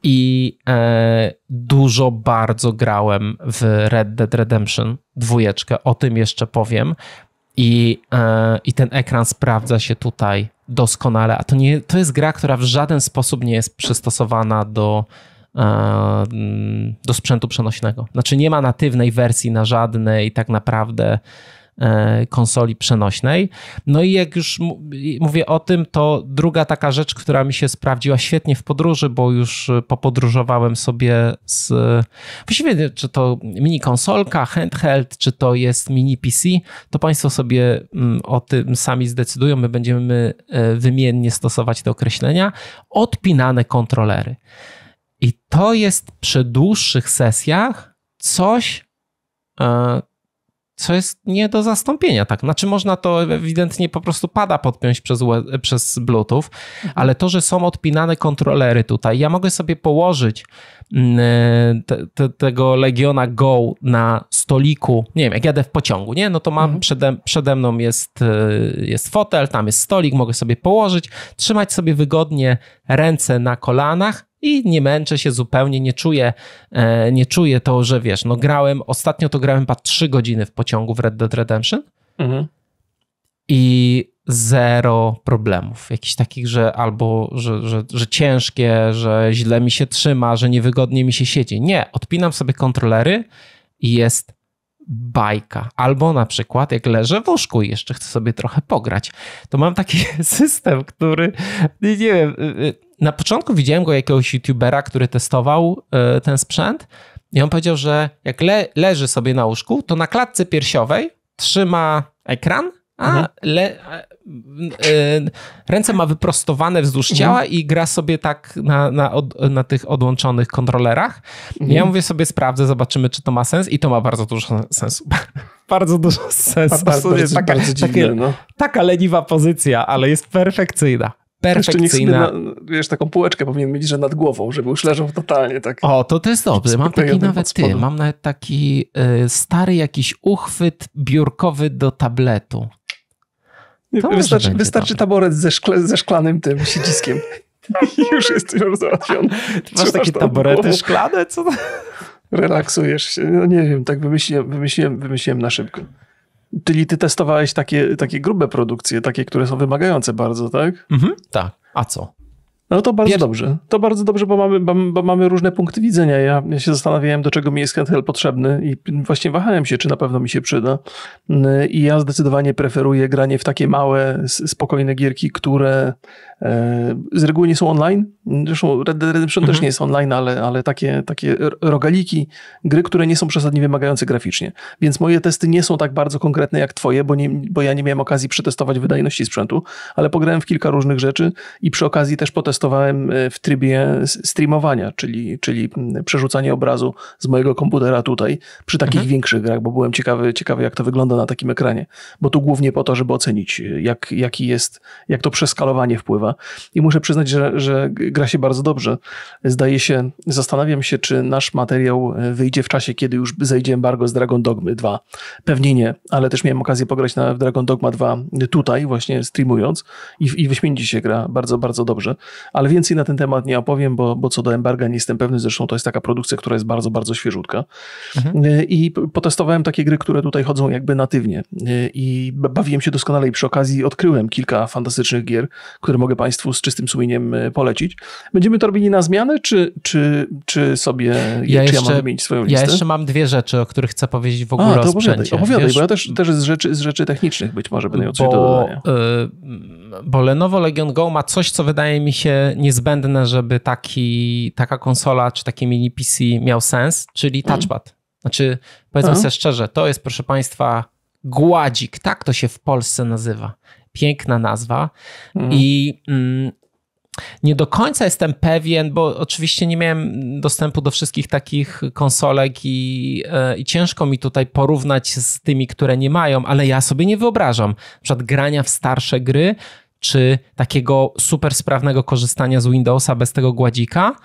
i e, dużo bardzo grałem w Red Dead Redemption dwójeczkę, o tym jeszcze powiem. I, e, I ten ekran sprawdza się tutaj doskonale, a to, nie, to jest gra, która w żaden sposób nie jest przystosowana do, e, mm, do sprzętu przenośnego. Znaczy nie ma natywnej wersji na żadnej tak naprawdę E, konsoli przenośnej. No i jak już mówię o tym, to druga taka rzecz, która mi się sprawdziła świetnie w podróży, bo już e, popodróżowałem sobie z. E, właściwie, czy to mini konsolka, handheld, czy to jest mini PC, to Państwo sobie mm, o tym sami zdecydują. My będziemy wymiennie stosować te określenia. Odpinane kontrolery. I to jest przy dłuższych sesjach coś, co jest nie do zastąpienia, tak? Znaczy można to ewidentnie po prostu pada podpiąć przez, przez Bluetooth, mhm. ale to, że są odpinane kontrolery tutaj, ja mogę sobie położyć mm, te, te, tego Legiona Go na stoliku, nie wiem, jak jadę w pociągu, nie? No to mam, mhm. przede, przede mną jest, y, jest fotel, tam jest stolik, mogę sobie położyć, trzymać sobie wygodnie ręce na kolanach, i nie męczę się zupełnie, nie czuję, e, nie czuję to, że wiesz, no grałem, ostatnio to grałem pa 3 godziny w pociągu w Red Dead Redemption mhm. i zero problemów. Jakichś takich, że albo, że, że, że ciężkie, że źle mi się trzyma, że niewygodnie mi się siedzi. Nie, odpinam sobie kontrolery i jest bajka. Albo na przykład, jak leżę w łóżku i jeszcze chcę sobie trochę pograć, to mam taki system, który, nie wiem, y, y, na początku widziałem go jakiegoś youtubera, który testował e, ten sprzęt i on powiedział, że jak le, leży sobie na łóżku, to na klatce piersiowej trzyma ekran, a, mhm. le, y, ręce ma wyprostowane wzdłuż mhm. ciała mhm. i gra sobie tak na, na, od, na tych odłączonych kontrolerach. Mhm. Ja mówię sobie, sprawdzę, zobaczymy, czy to ma sens i to ma bardzo dużo sensu. bardzo dużo sensu. Bardzo, bardzo, taka, bardzo dziwne, taka, no. taka leniwa pozycja, ale jest perfekcyjna perfekcyjna. Jeszcze nie wiesz, taką półeczkę powinien mieć, że nad głową, żeby już leżał totalnie tak. O, to, to jest dobre. Mam taki nawet ty, mam nawet taki y, stary jakiś uchwyt biurkowy do tabletu. To wystarczy wystarczy taboret ze, szkle, ze szklanym tym siedziskiem. już jest już załatwiony. Ty masz takie taborety szklane? Co? Relaksujesz się. No nie wiem, tak wymyśliłem, wymyśliłem, wymyśliłem na szybko. Czyli ty testowałeś takie, takie grube produkcje, takie, które są wymagające bardzo, tak? Mhm, tak. A co? No to bardzo Pier... dobrze. To bardzo dobrze, bo mamy, bo mamy różne punkty widzenia. Ja, ja, się zastanawiałem, do czego mi jest handheld potrzebny i właśnie wahałem się, czy na pewno mi się przyda. I ja zdecydowanie preferuję granie w takie małe, spokojne gierki, które e, z reguły nie są online. Zresztą Red Dead Redemption mhm. też nie jest online, ale, ale takie, takie rogaliki, gry, które nie są przesadnie wymagające graficznie. Więc moje testy nie są tak bardzo konkretne jak twoje, bo, nie, bo ja nie miałem okazji przetestować wydajności sprzętu, ale pograłem w kilka różnych rzeczy i przy okazji też potestowałem testowałem e, w trybie streamowania, czyli, czyli przerzucanie obrazu z mojego komputera tutaj, przy takich mhm. większych grach, bo byłem ciekawy, ciekawy, jak to wygląda na takim ekranie. Bo tu głównie po to, żeby ocenić, jak, jaki jest, jak to przeskalowanie wpływa. I muszę przyznać, że, że gra się bardzo dobrze. Zdaje się, zastanawiam się, czy nasz materiał e, wyjdzie w czasie, kiedy już zejdzie embargo z Dragon Dogma 2. Pewnie nie, ale też miałem okazję pograć na Dragon Dogma 2 tutaj, właśnie streamując i, i wyśmienicie się gra bardzo, bardzo dobrze ale więcej na ten temat nie opowiem, bo, bo co do embarga nie jestem pewny, zresztą to jest taka produkcja, która jest bardzo, bardzo świeżutka. Mhm. E, I potestowałem takie gry, które tutaj chodzą jakby natywnie e, i bawiłem się doskonale i przy okazji odkryłem kilka fantastycznych gier, które mogę Państwu z czystym sumieniem e, polecić. Będziemy to robili na zmianę, czy, czy, czy sobie, ja, czy jeszcze, ja mam swoją listę? Ja jeszcze mam dwie rzeczy, o których chcę powiedzieć w ogóle A, to opowiadaj, opowiadaj Wiesz, bo ja też, też z, rzeczy, z rzeczy technicznych być może będę miał coś do dodania. Yy, bo Lenovo Legion Go ma coś, co wydaje mi się niezbędne, żeby taki, taka konsola czy taki mini PC miał sens, czyli mhm. touchpad. Znaczy, powiedzmy mhm. sobie szczerze, to jest, proszę Państwa, gładzik, tak to się w Polsce nazywa. Piękna nazwa. Mm. I mm, nie do końca jestem pewien, bo oczywiście nie miałem dostępu do wszystkich takich konsolek i, e, i, ciężko mi tutaj porównać z tymi, które nie mają, ale ja sobie nie wyobrażam na przykład grania w starsze gry czy takiego super sprawnego korzystania z Windowsa bez tego gładzika,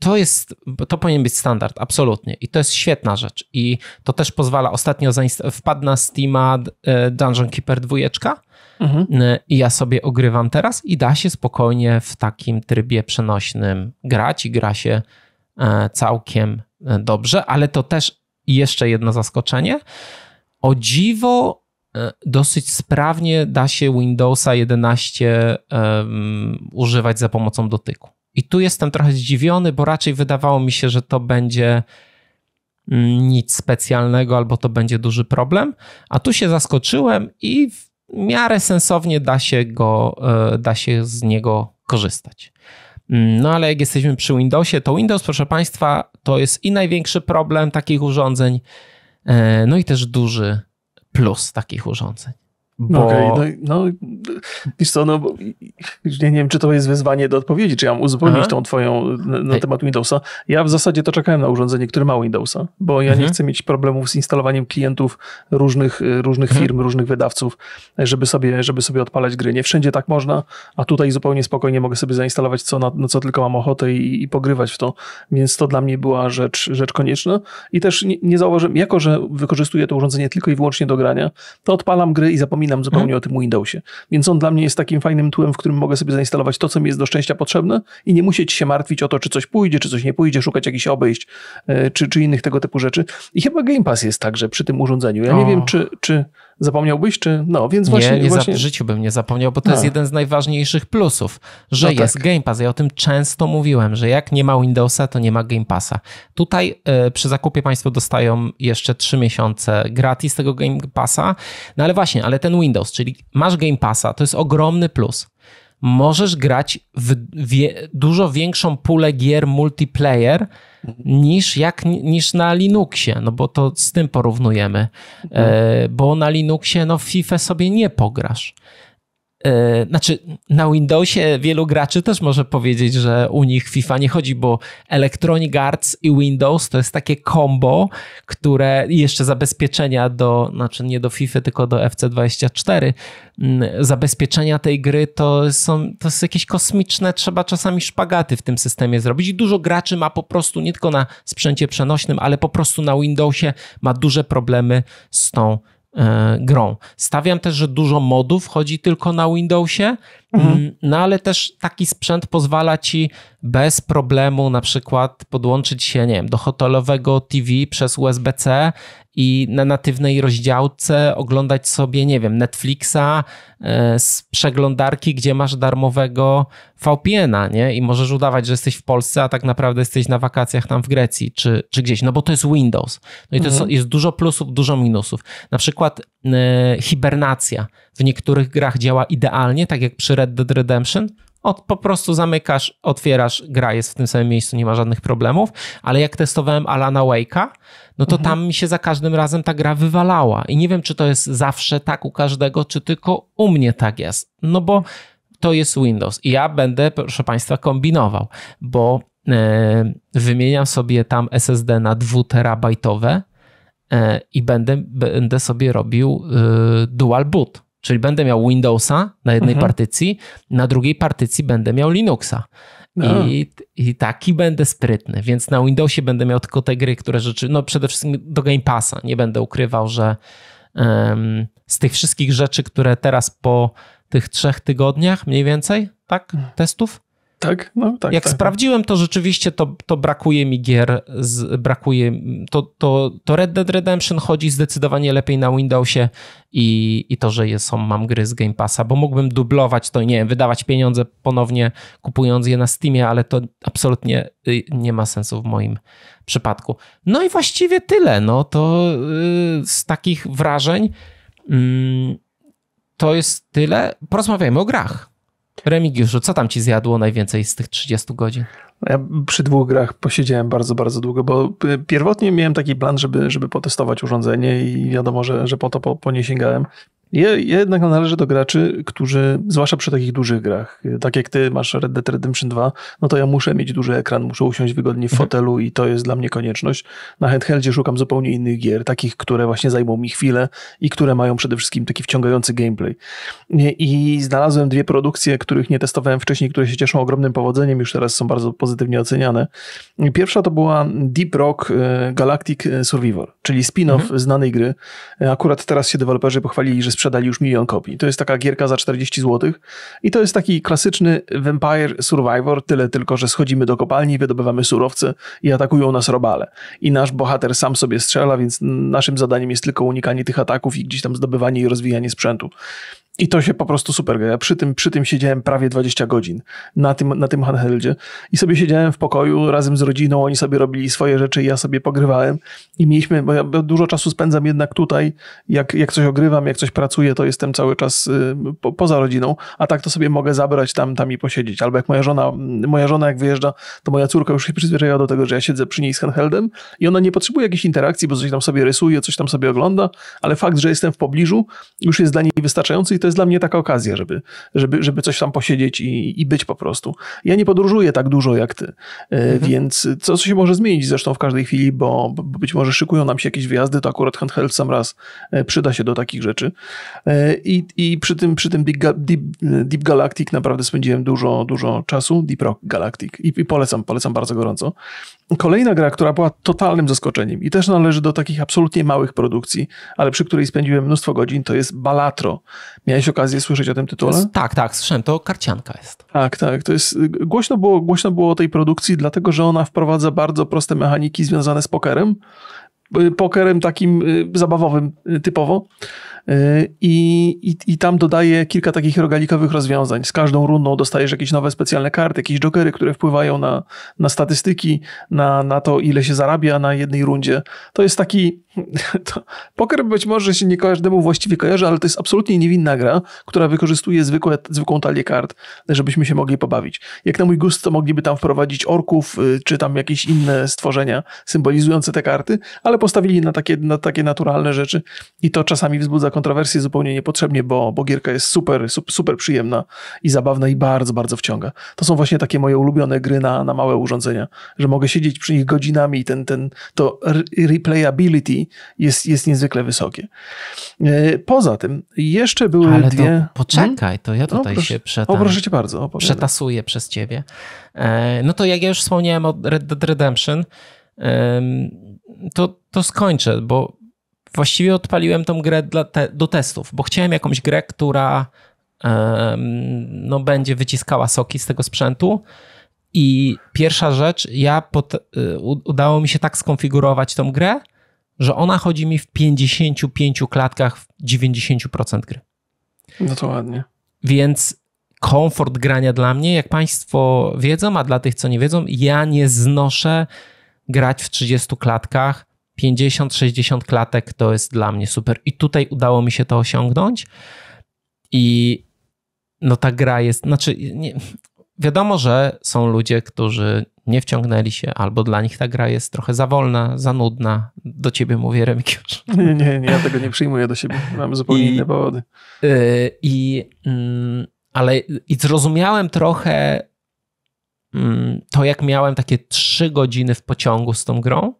to jest, to powinien być standard, absolutnie. I to jest świetna rzecz. I to też pozwala, ostatnio wpadł na Steama e, Dungeon Keeper 2 mhm. E, i ja sobie ogrywam teraz i da się spokojnie w takim trybie przenośnym grać i gra się e, całkiem dobrze, ale to też jeszcze jedno zaskoczenie. O dziwo E, dosyć sprawnie da się Windowsa 11 um, używać za pomocą dotyku. I tu jestem trochę zdziwiony, bo raczej wydawało mi się, że to będzie mm, nic specjalnego albo to będzie duży problem, a tu się zaskoczyłem i w miarę sensownie da się go, e, da się z niego korzystać. Mm, no ale jak jesteśmy przy Windowsie, to Windows, proszę Państwa, to jest i największy problem takich urządzeń, e, no i też duży plus takich urządzeń. No bo... Okay, no, no, wiesz co, no, nie, nie wiem, czy to jest wyzwanie do odpowiedzi, czy ja mam uzupełnić Aha. tą twoją na, na temat Windowsa. Ja w zasadzie to czekałem na urządzenie, które ma Windowsa, bo ja mhm. nie chcę mieć problemów z instalowaniem klientów różnych, y, różnych mhm. firm, różnych wydawców, żeby sobie, żeby sobie odpalać gry. Nie wszędzie tak można, a tutaj zupełnie spokojnie mogę sobie zainstalować co, na, na co tylko mam ochotę i, i, pogrywać w to, więc to dla mnie była rzecz, rzecz konieczna i też nie, nie zauważyłem, jako że wykorzystuję to urządzenie tylko i wyłącznie do grania, to odpalam gry i zapominam zapominam mhm. zupełnie o tym Windowsie. Więc on dla mnie jest takim fajnym tłem, w którym mogę sobie zainstalować to, co mi jest do szczęścia potrzebne i nie musieć się martwić o to, czy coś pójdzie, czy coś nie pójdzie, szukać jakichś obejść, e, czy, czy innych tego typu rzeczy. I chyba Game Pass jest także przy tym urządzeniu. Ja nie wiem, czy, czy Zapomniałbyś, czy no, więc właśnie... Nie, nie właśnie... w życiu bym nie zapomniał, bo to jest jeden z najważniejszych plusów, że no tak. jest tak. Game Pass. Ja o tym często mówiłem, że jak nie ma Windowsa, to nie ma Game Passa. Tutaj y, przy zakupie Państwo dostają jeszcze 3 miesiące gratis tego Game Passa, no ale właśnie, ale ten Windows, czyli masz Game Passa, to jest ogromny plus możesz grać w wie, dużo większą pulę gier multiplayer niż, jak, niż na Linuxie, no bo to z tym porównujemy, mhm. e, bo na Linuxie no w FIFA sobie nie pograsz. E, znaczy, na Windowsie wielu graczy też może powiedzieć, że u nich FIFA nie chodzi, bo Electronic Arts i Windows to jest takie combo, które jeszcze zabezpieczenia do, znaczy nie do FIFA, tylko do FC24, mm, zabezpieczenia tej gry to są to jest jakieś kosmiczne, trzeba czasami szpagaty w tym systemie zrobić. I dużo graczy ma po prostu nie tylko na sprzęcie przenośnym, ale po prostu na Windowsie ma duże problemy z tą E, grą. Stawiam też, że dużo modów chodzi tylko na Windowsie, mhm. Mm, no ale też taki sprzęt pozwala ci bez problemu na przykład podłączyć się, nie wiem, do hotelowego TV przez USB-C i na natywnej rozdziałce oglądać sobie, nie wiem, Netflixa e, z przeglądarki, gdzie masz darmowego VPN-a, nie? I możesz udawać, że jesteś w Polsce, a tak naprawdę jesteś na wakacjach tam w Grecji czy, czy gdzieś, no bo to jest Windows. No i to mhm. jest, jest dużo plusów, dużo minusów. Na przykład e, hibernacja w niektórych grach działa idealnie, tak jak przy Red Dead Redemption, od, po prostu zamykasz, otwierasz, gra jest w tym samym miejscu, nie ma żadnych problemów. Ale jak testowałem Alana Wake'a, no to mhm. tam mi się za każdym razem ta gra wywalała. I nie wiem, czy to jest zawsze tak u każdego, czy tylko u mnie tak jest. No bo to jest Windows. I ja będę, proszę Państwa, kombinował, bo e, wymieniam sobie tam SSD na 2 terabajtowe, e, i będę, będę sobie robił e, dual boot. Czyli będę miał Windowsa na jednej mhm. partycji, na drugiej partycji będę miał Linuxa. No. I, I taki będę sprytny, więc na Windowsie będę miał tylko te gry, które rzeczy, no przede wszystkim do Game Passa. Nie będę ukrywał, że um, z tych wszystkich rzeczy, które teraz po tych trzech tygodniach mniej więcej, tak, mhm. testów, tak, no tak. Jak tak, tak, sprawdziłem, to rzeczywiście to, to brakuje mi gier, z, brakuje, to, to, to Red Dead Redemption chodzi zdecydowanie lepiej na Windowsie i, i to, że je są, mam gry z Game Passa, bo mógłbym dublować to, nie wiem, wydawać pieniądze ponownie kupując je na Steamie, ale to absolutnie y, nie ma sensu w moim przypadku. No i właściwie tyle, no to yy, z takich wrażeń yy, to jest tyle. Porozmawiajmy o grach. Remigiuszu, co tam ci zjadło najwięcej z tych 30 godzin? No ja przy dwóch grach posiedziałem bardzo, bardzo długo, bo y, pierwotnie miałem taki plan, żeby, żeby potestować urządzenie i wiadomo, że, że po to po, po nie sięgałem ja jednak należy do graczy, którzy, zwłaszcza przy takich dużych grach, tak jak ty masz Red Dead Redemption 2, no to ja muszę mieć duży ekran, muszę usiąść wygodnie w mhm. fotelu i to jest dla mnie konieczność. Na handheldzie szukam zupełnie innych gier, takich, które właśnie zajmą mi chwilę i które mają przede wszystkim taki wciągający gameplay. I znalazłem dwie produkcje, których nie testowałem wcześniej, które się cieszą ogromnym powodzeniem, już teraz są bardzo pozytywnie oceniane. Pierwsza to była Deep Rock e, Galactic e, Survivor, czyli spin-off mhm. znanej gry. E, akurat teraz się deweloperzy pochwalili, że sprzedali już milion kopii. To jest taka gierka za 40 zł i to jest taki klasyczny Vampire Survivor, tyle tylko, że schodzimy do kopalni, wydobywamy surowce i atakują nas robale. I nasz bohater sam sobie strzela, więc naszym zadaniem jest tylko unikanie tych ataków i gdzieś tam zdobywanie i rozwijanie sprzętu. I to się po prostu super gra. Ja przy tym, przy tym siedziałem prawie 20 godzin na tym, na tym handheldzie i sobie siedziałem w pokoju razem z rodziną, oni sobie robili swoje rzeczy i ja sobie pogrywałem i mieliśmy, bo ja dużo czasu spędzam jednak tutaj, jak, jak coś ogrywam, jak coś pracuję, to jestem cały czas y, po, poza rodziną, a tak to sobie mogę zabrać tam, tam i posiedzieć. Albo jak moja żona, moja żona jak wyjeżdża, to moja córka już się przyzwyczaiła do tego, że ja siedzę przy niej z handheldem i ona nie potrzebuje jakiejś interakcji, bo coś tam sobie rysuje, coś tam sobie ogląda, ale fakt, że jestem w pobliżu już jest dla niej wystarczający to jest dla mnie taka okazja, żeby, żeby, żeby coś tam posiedzieć i, i być po prostu. Ja nie podróżuję tak dużo jak ty, e, mhm. więc co, co się może zmienić zresztą w każdej chwili, bo, bo być może szykują nam się jakieś wyjazdy, to akurat handheld sam raz e, przyda się do takich rzeczy. E, I, i przy tym, przy tym Big Ga Deep, Deep Galactic naprawdę spędziłem dużo, dużo czasu, Deep Rock Galactic i, i polecam, polecam bardzo gorąco. Kolejna gra, która była totalnym zaskoczeniem i też należy do takich absolutnie małych produkcji, ale przy której spędziłem mnóstwo godzin, to jest Balatro. Miałeś okazję słyszeć o tym tytule? Jest, tak, tak, słyszałem, to karcianka jest. Tak, tak, to jest, głośno było, głośno było o tej produkcji, dlatego, że ona wprowadza bardzo proste mechaniki związane z pokerem, y, pokerem takim y, zabawowym y, typowo, Y, I, i, I tam dodaje kilka takich rogalikowych rozwiązań. Z każdą rundą dostajesz jakieś nowe specjalne karty, jakieś jokery, które wpływają na, na statystyki, na, na to, ile się zarabia na jednej rundzie. To jest taki. To, poker być może się nie każdemu właściwie kojarzy, ale to jest absolutnie niewinna gra, która wykorzystuje zwykłe, zwykłą talię kart, żebyśmy się mogli pobawić. Jak na mój gust, to mogliby tam wprowadzić orków, y, czy tam jakieś inne stworzenia symbolizujące te karty, ale postawili na takie, na takie naturalne rzeczy i to czasami wzbudza kontrowersji zupełnie niepotrzebnie, bo, bo gierka jest super, super przyjemna i zabawna i bardzo, bardzo wciąga. To są właśnie takie moje ulubione gry na, na małe urządzenia, że mogę siedzieć przy nich godzinami i ten, ten, to replayability jest, jest niezwykle wysokie. E, poza tym jeszcze były Ale dwie... To hmm? poczekaj, to ja no, tutaj no, proszę, się O, proszę cię bardzo. Przetasuję przez ciebie. E, no to jak ja już wspomniałem o Red Dead Redemption, to, to skończę, bo właściwie odpaliłem tą grę te, do testów, bo chciałem jakąś grę, która um, no, będzie wyciskała soki z tego sprzętu. I pierwsza rzecz, ja pod, y, udało mi się tak skonfigurować tą grę, że ona chodzi mi w 55 klatkach w 90% gry. No to ładnie. Więc komfort grania dla mnie, jak Państwo wiedzą, a dla tych, co nie wiedzą, ja nie znoszę grać w 30 klatkach 50-60 klatek to jest dla mnie super. I tutaj udało mi się to osiągnąć. I no ta gra jest, znaczy nie, wiadomo, że są ludzie, którzy nie wciągnęli się, albo dla nich ta gra jest trochę za wolna, za nudna. Do ciebie mówię, Remikiusz. Nie, nie, nie, ja tego nie przyjmuję do siebie. Mam zupełnie I, inne powody. Y, I, yy, ale i zrozumiałem trochę yy, to, jak miałem takie trzy godziny w pociągu z tą grą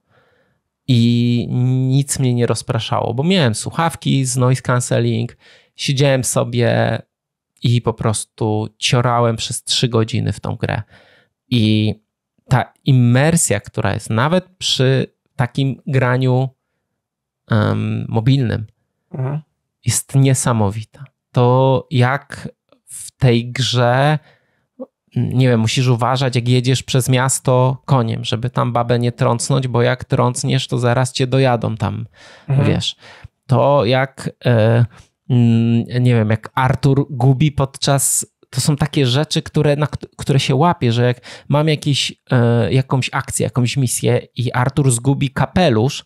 i nic mnie nie rozpraszało, bo miałem słuchawki z noise cancelling, siedziałem sobie i po prostu ciorałem przez trzy godziny w tą grę. I ta imersja, która jest nawet przy takim graniu um, mobilnym, mhm. jest niesamowita. To jak w tej grze Mm, nie wiem, musisz uważać, jak jedziesz przez miasto koniem, żeby tam babę nie trącnąć, bo jak trącniesz, to zaraz cię dojadą tam, mhm. wiesz. To jak, e, mm, nie wiem, jak Artur gubi podczas. To są takie rzeczy, które, na, które się łapie, że jak mam jakiś, e, jakąś akcję, jakąś misję i Artur zgubi kapelusz,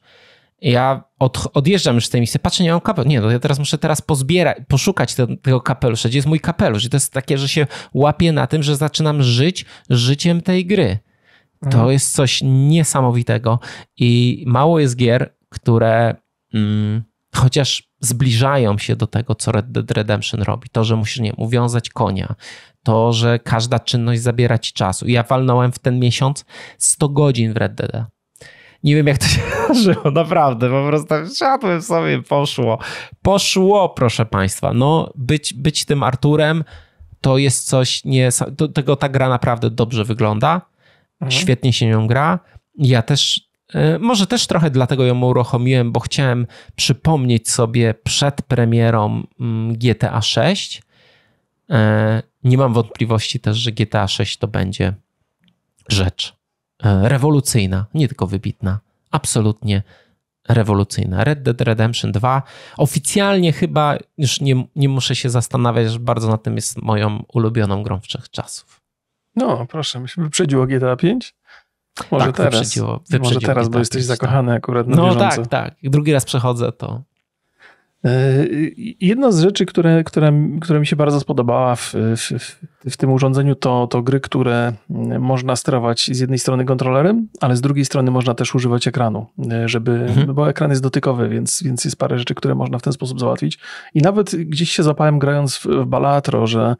ja od, odjeżdżam już z tej misji, patrzę, nie mam kapelusza. Nie, no ja teraz muszę teraz pozbierać, poszukać te, tego kapelusza, gdzie jest mój kapelusz. I to jest takie, że się łapię na tym, że zaczynam żyć życiem tej gry. To mhm. jest coś niesamowitego i mało jest gier, które mm, chociaż zbliżają się do tego, co Red Dead Redemption robi. To, że musisz, nie wiem, uwiązać konia, to, że każda czynność zabiera ci czasu. Ja walnąłem w ten miesiąc 100 godzin w Red Dead. Nie wiem, jak to się zdarzyło, naprawdę, po prostu siadłem sobie, poszło. Poszło, proszę Państwa. No, być, być tym Arturem to jest coś nie... Do tego ta gra naprawdę dobrze wygląda, mhm. świetnie się nią gra. Ja też e, może też trochę dlatego ją uruchomiłem, bo chciałem przypomnieć sobie przed premierą mm, GTA 6. E, nie mam wątpliwości też, że GTA 6 to będzie rzecz, E, rewolucyjna, nie tylko wybitna, absolutnie rewolucyjna. Red Dead Redemption 2 oficjalnie chyba, już nie, nie muszę się zastanawiać, że bardzo na tym jest moją ulubioną grą czasów. No, proszę, myślę, wyprzedziło GTA 5? Może tak, teraz. Wyprzedziło, wyprzedziło Może teraz, bo jesteś zakochany akurat na no, bieżąco. No tak, tak. drugi raz przechodzę, to E, jedna z rzeczy, które, które, które mi się bardzo spodobała w, w, w, tym urządzeniu, to, to gry, które można sterować z jednej strony kontrolerem, ale z drugiej strony można też używać ekranu, e, żeby, mhm. bo ekran jest dotykowy, więc, więc jest parę rzeczy, które można w ten sposób załatwić. I nawet gdzieś się zapałem grając w, w Balatro, że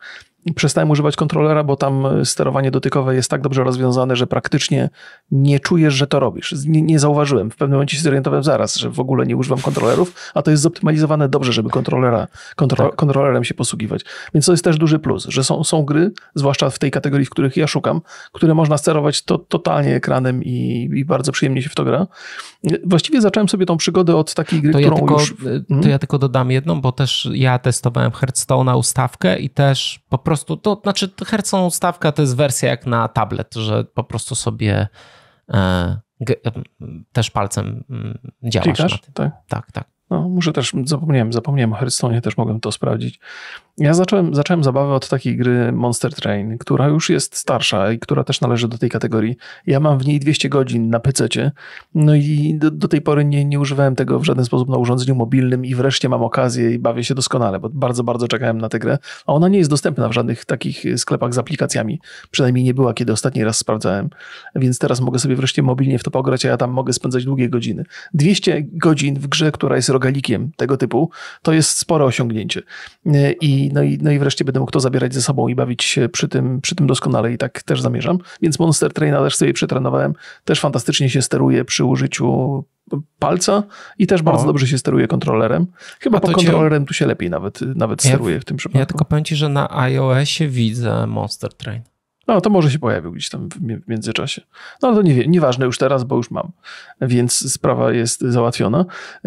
przestałem używać kontrolera, bo tam e, sterowanie dotykowe jest tak dobrze rozwiązane, że praktycznie nie czujesz, że to robisz. Nie, nie zauważyłem. W pewnym momencie się zorientowałem zaraz, że w ogóle nie używam kontrolerów, a to jest zoptymalizowane dobrze, żeby kontrolera, kontro, tak. kontrolerem się posługiwać. Więc to jest też duży plus, że są, są gry, zwłaszcza w tej kategorii, w których ja szukam, które można sterować to, totalnie ekranem i, i bardzo przyjemnie się w to gra. Właściwie zacząłem sobie tą przygodę od takiej gry, to którą ja tylko, już... Mhm. To ja tylko dodam jedną, bo też ja testowałem Hearthstone'a ustawkę i też po prostu, to znaczy Hearthstone ustawka to jest wersja jak na tablet, że po prostu sobie e, g, e, też palcem mm, działasz. Tak. tak, tak. No, muszę też, zapomniałem, zapomniałem o Hearthstone, też mogłem to sprawdzić. Ja zacząłem, zacząłem zabawę od takiej gry Monster Train, która już jest starsza i która też należy do tej kategorii. Ja mam w niej 200 godzin na pc no i do, do tej pory nie, nie używałem tego w żaden sposób na urządzeniu mobilnym i wreszcie mam okazję i bawię się doskonale, bo bardzo, bardzo czekałem na tę grę, a ona nie jest dostępna w żadnych takich sklepach z aplikacjami. Przynajmniej nie była, kiedy ostatni raz sprawdzałem, więc teraz mogę sobie wreszcie mobilnie w to pograć, a ja tam mogę spędzać długie godziny. 200 godzin w grze, która jest rogalikiem tego typu, to jest spore osiągnięcie. E, I, no, i, no i wreszcie będę mógł to zabierać ze sobą i bawić się przy tym, przy tym doskonale i tak też zamierzam. Więc Monster Trainer też sobie przetrenowałem, też fantastycznie się steruje przy użyciu palca i też bardzo o. dobrze się steruje kontrolerem. Chyba pod kontrolerem cię... tu się lepiej nawet, nawet ja, steruje w tym przypadku. Ja tylko powiem ci, że na iOSie widzę Monster Trainer. No, to może się pojawił gdzieś tam w międzyczasie. No, ale to nie, nieważne już teraz, bo już mam. Więc sprawa jest załatwiona.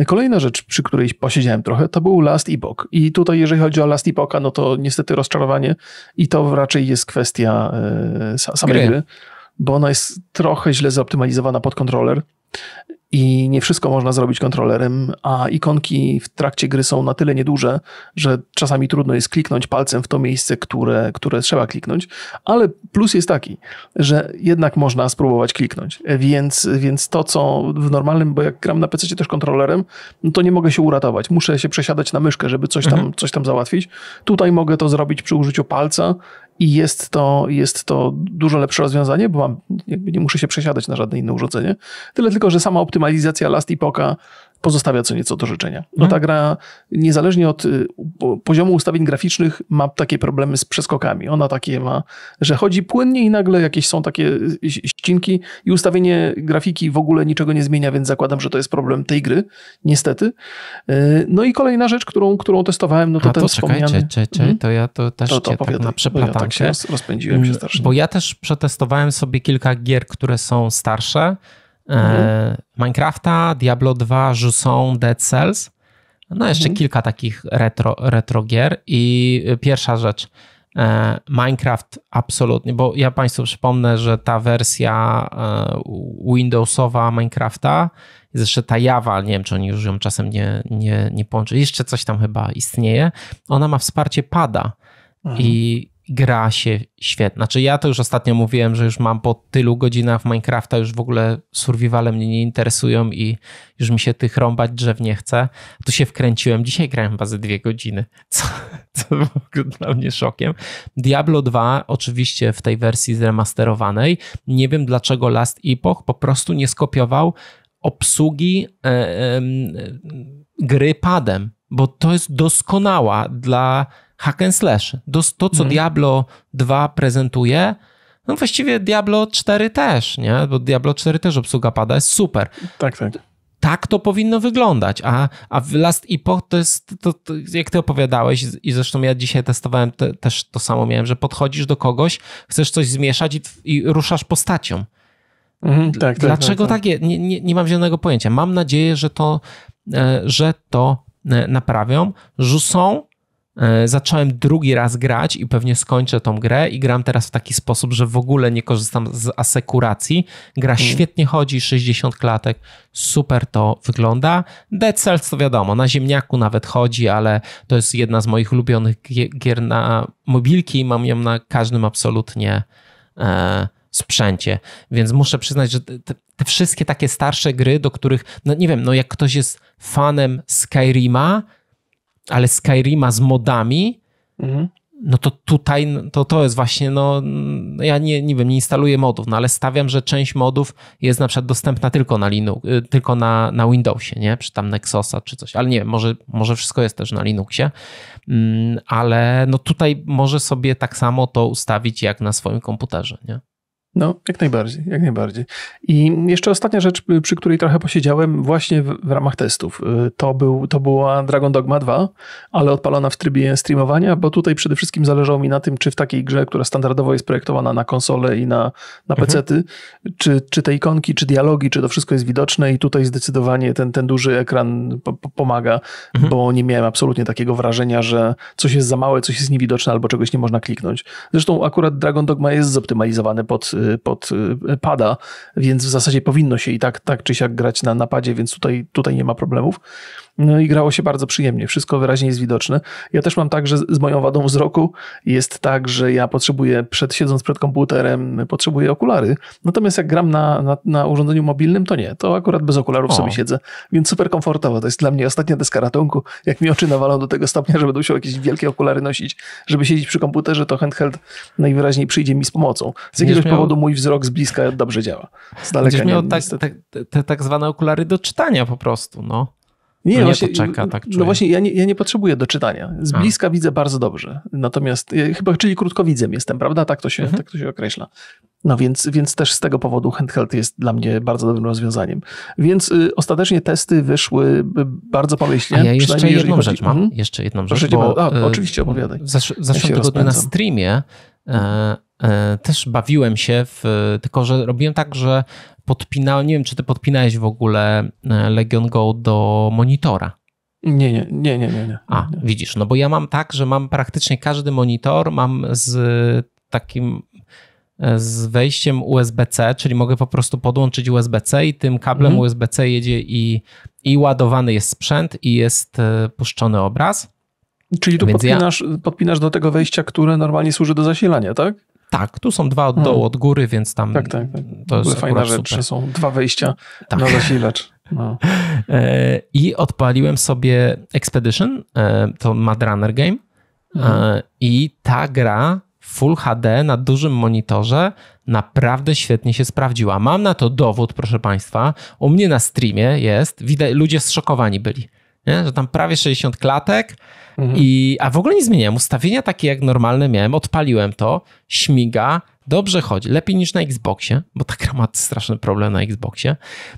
Kolejna rzecz, przy której posiedziałem trochę, to był Last Epoch. I tutaj, jeżeli chodzi o Last Epocha, no to niestety rozczarowanie. I to raczej jest kwestia e, samej gry. gry, bo ona jest trochę źle zoptymalizowana pod kontroler i nie wszystko można zrobić kontrolerem, a ikonki w trakcie gry są na tyle nieduże, że czasami trudno jest kliknąć palcem w to miejsce, które, które trzeba kliknąć, ale plus jest taki, że jednak można spróbować kliknąć, więc, więc to, co w normalnym, bo jak gram na PC też kontrolerem, no to nie mogę się uratować, muszę się przesiadać na myszkę, żeby coś tam, mhm. coś tam załatwić. Tutaj mogę to zrobić przy użyciu palca i jest to, jest to dużo lepsze rozwiązanie, bo mam, nie muszę się przesiadać na żadne inne urządzenie. Tyle tylko, że sama optymalizacja Last Epoca pozostawia co nieco do życzenia. No ta gra, niezależnie od y, poziomu ustawień graficznych, ma takie problemy z przeskokami. Ona takie ma, że chodzi płynnie i nagle jakieś są takie y, ścinki i ustawienie grafiki w ogóle niczego nie zmienia, więc zakładam, że to jest problem tej gry, niestety. Y, no i kolejna rzecz, którą, którą testowałem, no to ten to wspomniany... Czekaj, czekaj, czekaj, to mhm. ja to też to, to tak na no ja tak się rozpędziłem się mm, starszy. Bo ja też przetestowałem sobie kilka gier, które są starsze, E, mhm. Minecrafta, Diablo 2, Jusson, Dead Cells. No jeszcze mhm. kilka takich retro, retro gier i e, pierwsza rzecz, e, Minecraft absolutnie, bo ja Państwu przypomnę, że ta wersja Windowsowa Minecrafta, jest jeszcze ta Java, nie wiem czy oni już ją czasem nie, nie, nie połączyli, jeszcze coś tam chyba istnieje, ona ma wsparcie pada mhm. i gra się świetnie. Znaczy ja to już ostatnio mówiłem, że już mam po tylu godzinach w Minecrafta, już w ogóle survivale mnie nie interesują i już mi się tych rąbać drzew nie chce. Tu się wkręciłem. Dzisiaj grałem chyba ze dwie godziny, co, co było dla mnie szokiem. Diablo 2 oczywiście w tej wersji zremasterowanej. Nie wiem dlaczego Last Epoch po prostu nie skopiował obsługi e, e, gry padem, bo to jest doskonała dla hack and slash. To, to co hmm. Diablo 2 prezentuje, no właściwie Diablo 4 też, nie? Bo Diablo 4 też obsługa pada, jest super. Tak, tak. Tak to powinno wyglądać, a, a Last Epoch to jest, to, to, jak ty opowiadałeś i zresztą ja dzisiaj testowałem te, też to samo miałem, że podchodzisz do kogoś, chcesz coś zmieszać i, i ruszasz postacią. Mhm, tak, tak, Dlaczego tak, tak, tak Nie, nie, nie mam zielonego pojęcia. Mam nadzieję, że to, e, że to e, naprawią, że są E, zacząłem drugi raz grać i pewnie skończę tą grę i gram teraz w taki sposób, że w ogóle nie korzystam z asekuracji. Gra mm. świetnie chodzi, 60 klatek, super to wygląda. Dead Cells to wiadomo, na ziemniaku nawet chodzi, ale to jest jedna z moich ulubionych gier na mobilki i mam ją na każdym absolutnie e, sprzęcie. Więc muszę przyznać, że te, te, wszystkie takie starsze gry, do których, no nie wiem, no jak ktoś jest fanem Skyrima, ale Skyrima z modami, mhm. no to tutaj to, to jest właśnie, no ja nie, nie wiem, nie instaluję modów, no ale stawiam, że część modów jest na przykład dostępna tylko na Linux, y, tylko na, na Windowsie, nie? Czy tam Nexosa, czy coś, ale nie wiem, może, może wszystko jest też na Linuxie, mm, ale no tutaj może sobie tak samo to ustawić jak na swoim komputerze, nie? No, jak najbardziej, jak najbardziej. I jeszcze ostatnia rzecz, przy której trochę posiedziałem właśnie w, w, ramach testów. Y, to, był, to była Dragon Dogma 2, ale odpalona w trybie streamowania, bo tutaj przede wszystkim zależało mi na tym, czy w takiej grze, która standardowo jest projektowana na konsole i na, na mhm. pecety, czy, czy te ikonki, czy dialogi, czy to wszystko jest widoczne i tutaj zdecydowanie ten, ten duży ekran po, pomaga, mhm. bo nie miałem absolutnie takiego wrażenia, że coś jest za małe, coś jest niewidoczne albo czegoś nie można kliknąć. Zresztą akurat Dragon Dogma jest zoptymalizowane pod Y, pod y, pada, więc w zasadzie powinno się i tak, tak czy siak grać na napadzie, więc tutaj, tutaj nie ma problemów no i grało się bardzo przyjemnie. Wszystko wyraźnie jest widoczne. Ja też mam tak, że z moją wadą wzroku jest tak, że ja potrzebuję, przed, siedząc przed komputerem, potrzebuję okulary. Natomiast jak gram na, na, na urządzeniu mobilnym, to nie. To akurat bez okularów o. sobie siedzę, więc super komfortowo. To jest dla mnie ostatnia deska ratunku. Jak mi oczy nawalą do tego stopnia, że będę musiał jakieś wielkie okulary nosić, żeby siedzieć przy komputerze, to handheld najwyraźniej przyjdzie mi z pomocą. Z jakiegoś miał... powodu mój wzrok z bliska dobrze działa. Z daleka Będziesz miał tak, te, te, tak zwane okulary do czytania po prostu, no. Nie, no nie to poczeka, tak no czuję. No właśnie, ja nie, ja nie potrzebuję do czytania. Z bliska A. widzę bardzo dobrze. Natomiast ja e, chyba, czyli krótkowidzem jestem, prawda? Tak to się, mhm. tak to się określa. No więc, więc też z tego powodu handheld jest dla mnie bardzo dobrym rozwiązaniem. Więc y, ostatecznie testy wyszły bardzo pomyślnie. A ja jeszcze jedną rzecz mam. Mhm. Jeszcze jedną rzecz. bo, a, y, oczywiście opowiadaj. W zesz- zeszłym tygodniu na streamie e, e, też bawiłem się w, tylko że robiłem tak, że podpinałem, nie wiem, czy ty podpinałeś w ogóle e, Legion Go do monitora. Nie, nie, nie, nie, nie. nie. A, widzisz, no bo ja mam tak, że mam praktycznie każdy monitor, mam z takim e, z wejściem USB-C, czyli mogę po prostu podłączyć USB-C i tym kablem mhm. USB-C jedzie i, i ładowany jest sprzęt i jest e, puszczony obraz. Czyli tu podpinasz, ja... podpinasz do tego wejścia, które normalnie służy do zasilania, tak? Tak, tu są dwa od hmm. dołu, od góry, więc tam. Tak, tak. tak. To jest fajna rzecz, super. są dwa wejścia tak. na zasilacz. No. E, I odpaliłem sobie Expedition, e, to Mad Runner Game. E, mhm. I ta gra Full HD na dużym monitorze naprawdę świetnie się sprawdziła. Mam na to dowód, proszę Państwa. U mnie na streamie jest, widać, ludzie zszokowani byli nie? że tam prawie 60 klatek, mhm. i, a w ogóle nie zmieniłem, Ustawienia takie jak normalne miałem, odpaliłem to, śmiga, dobrze chodzi, lepiej niż na Xboxie, bo ta gra ma straszny problem na Xboxie.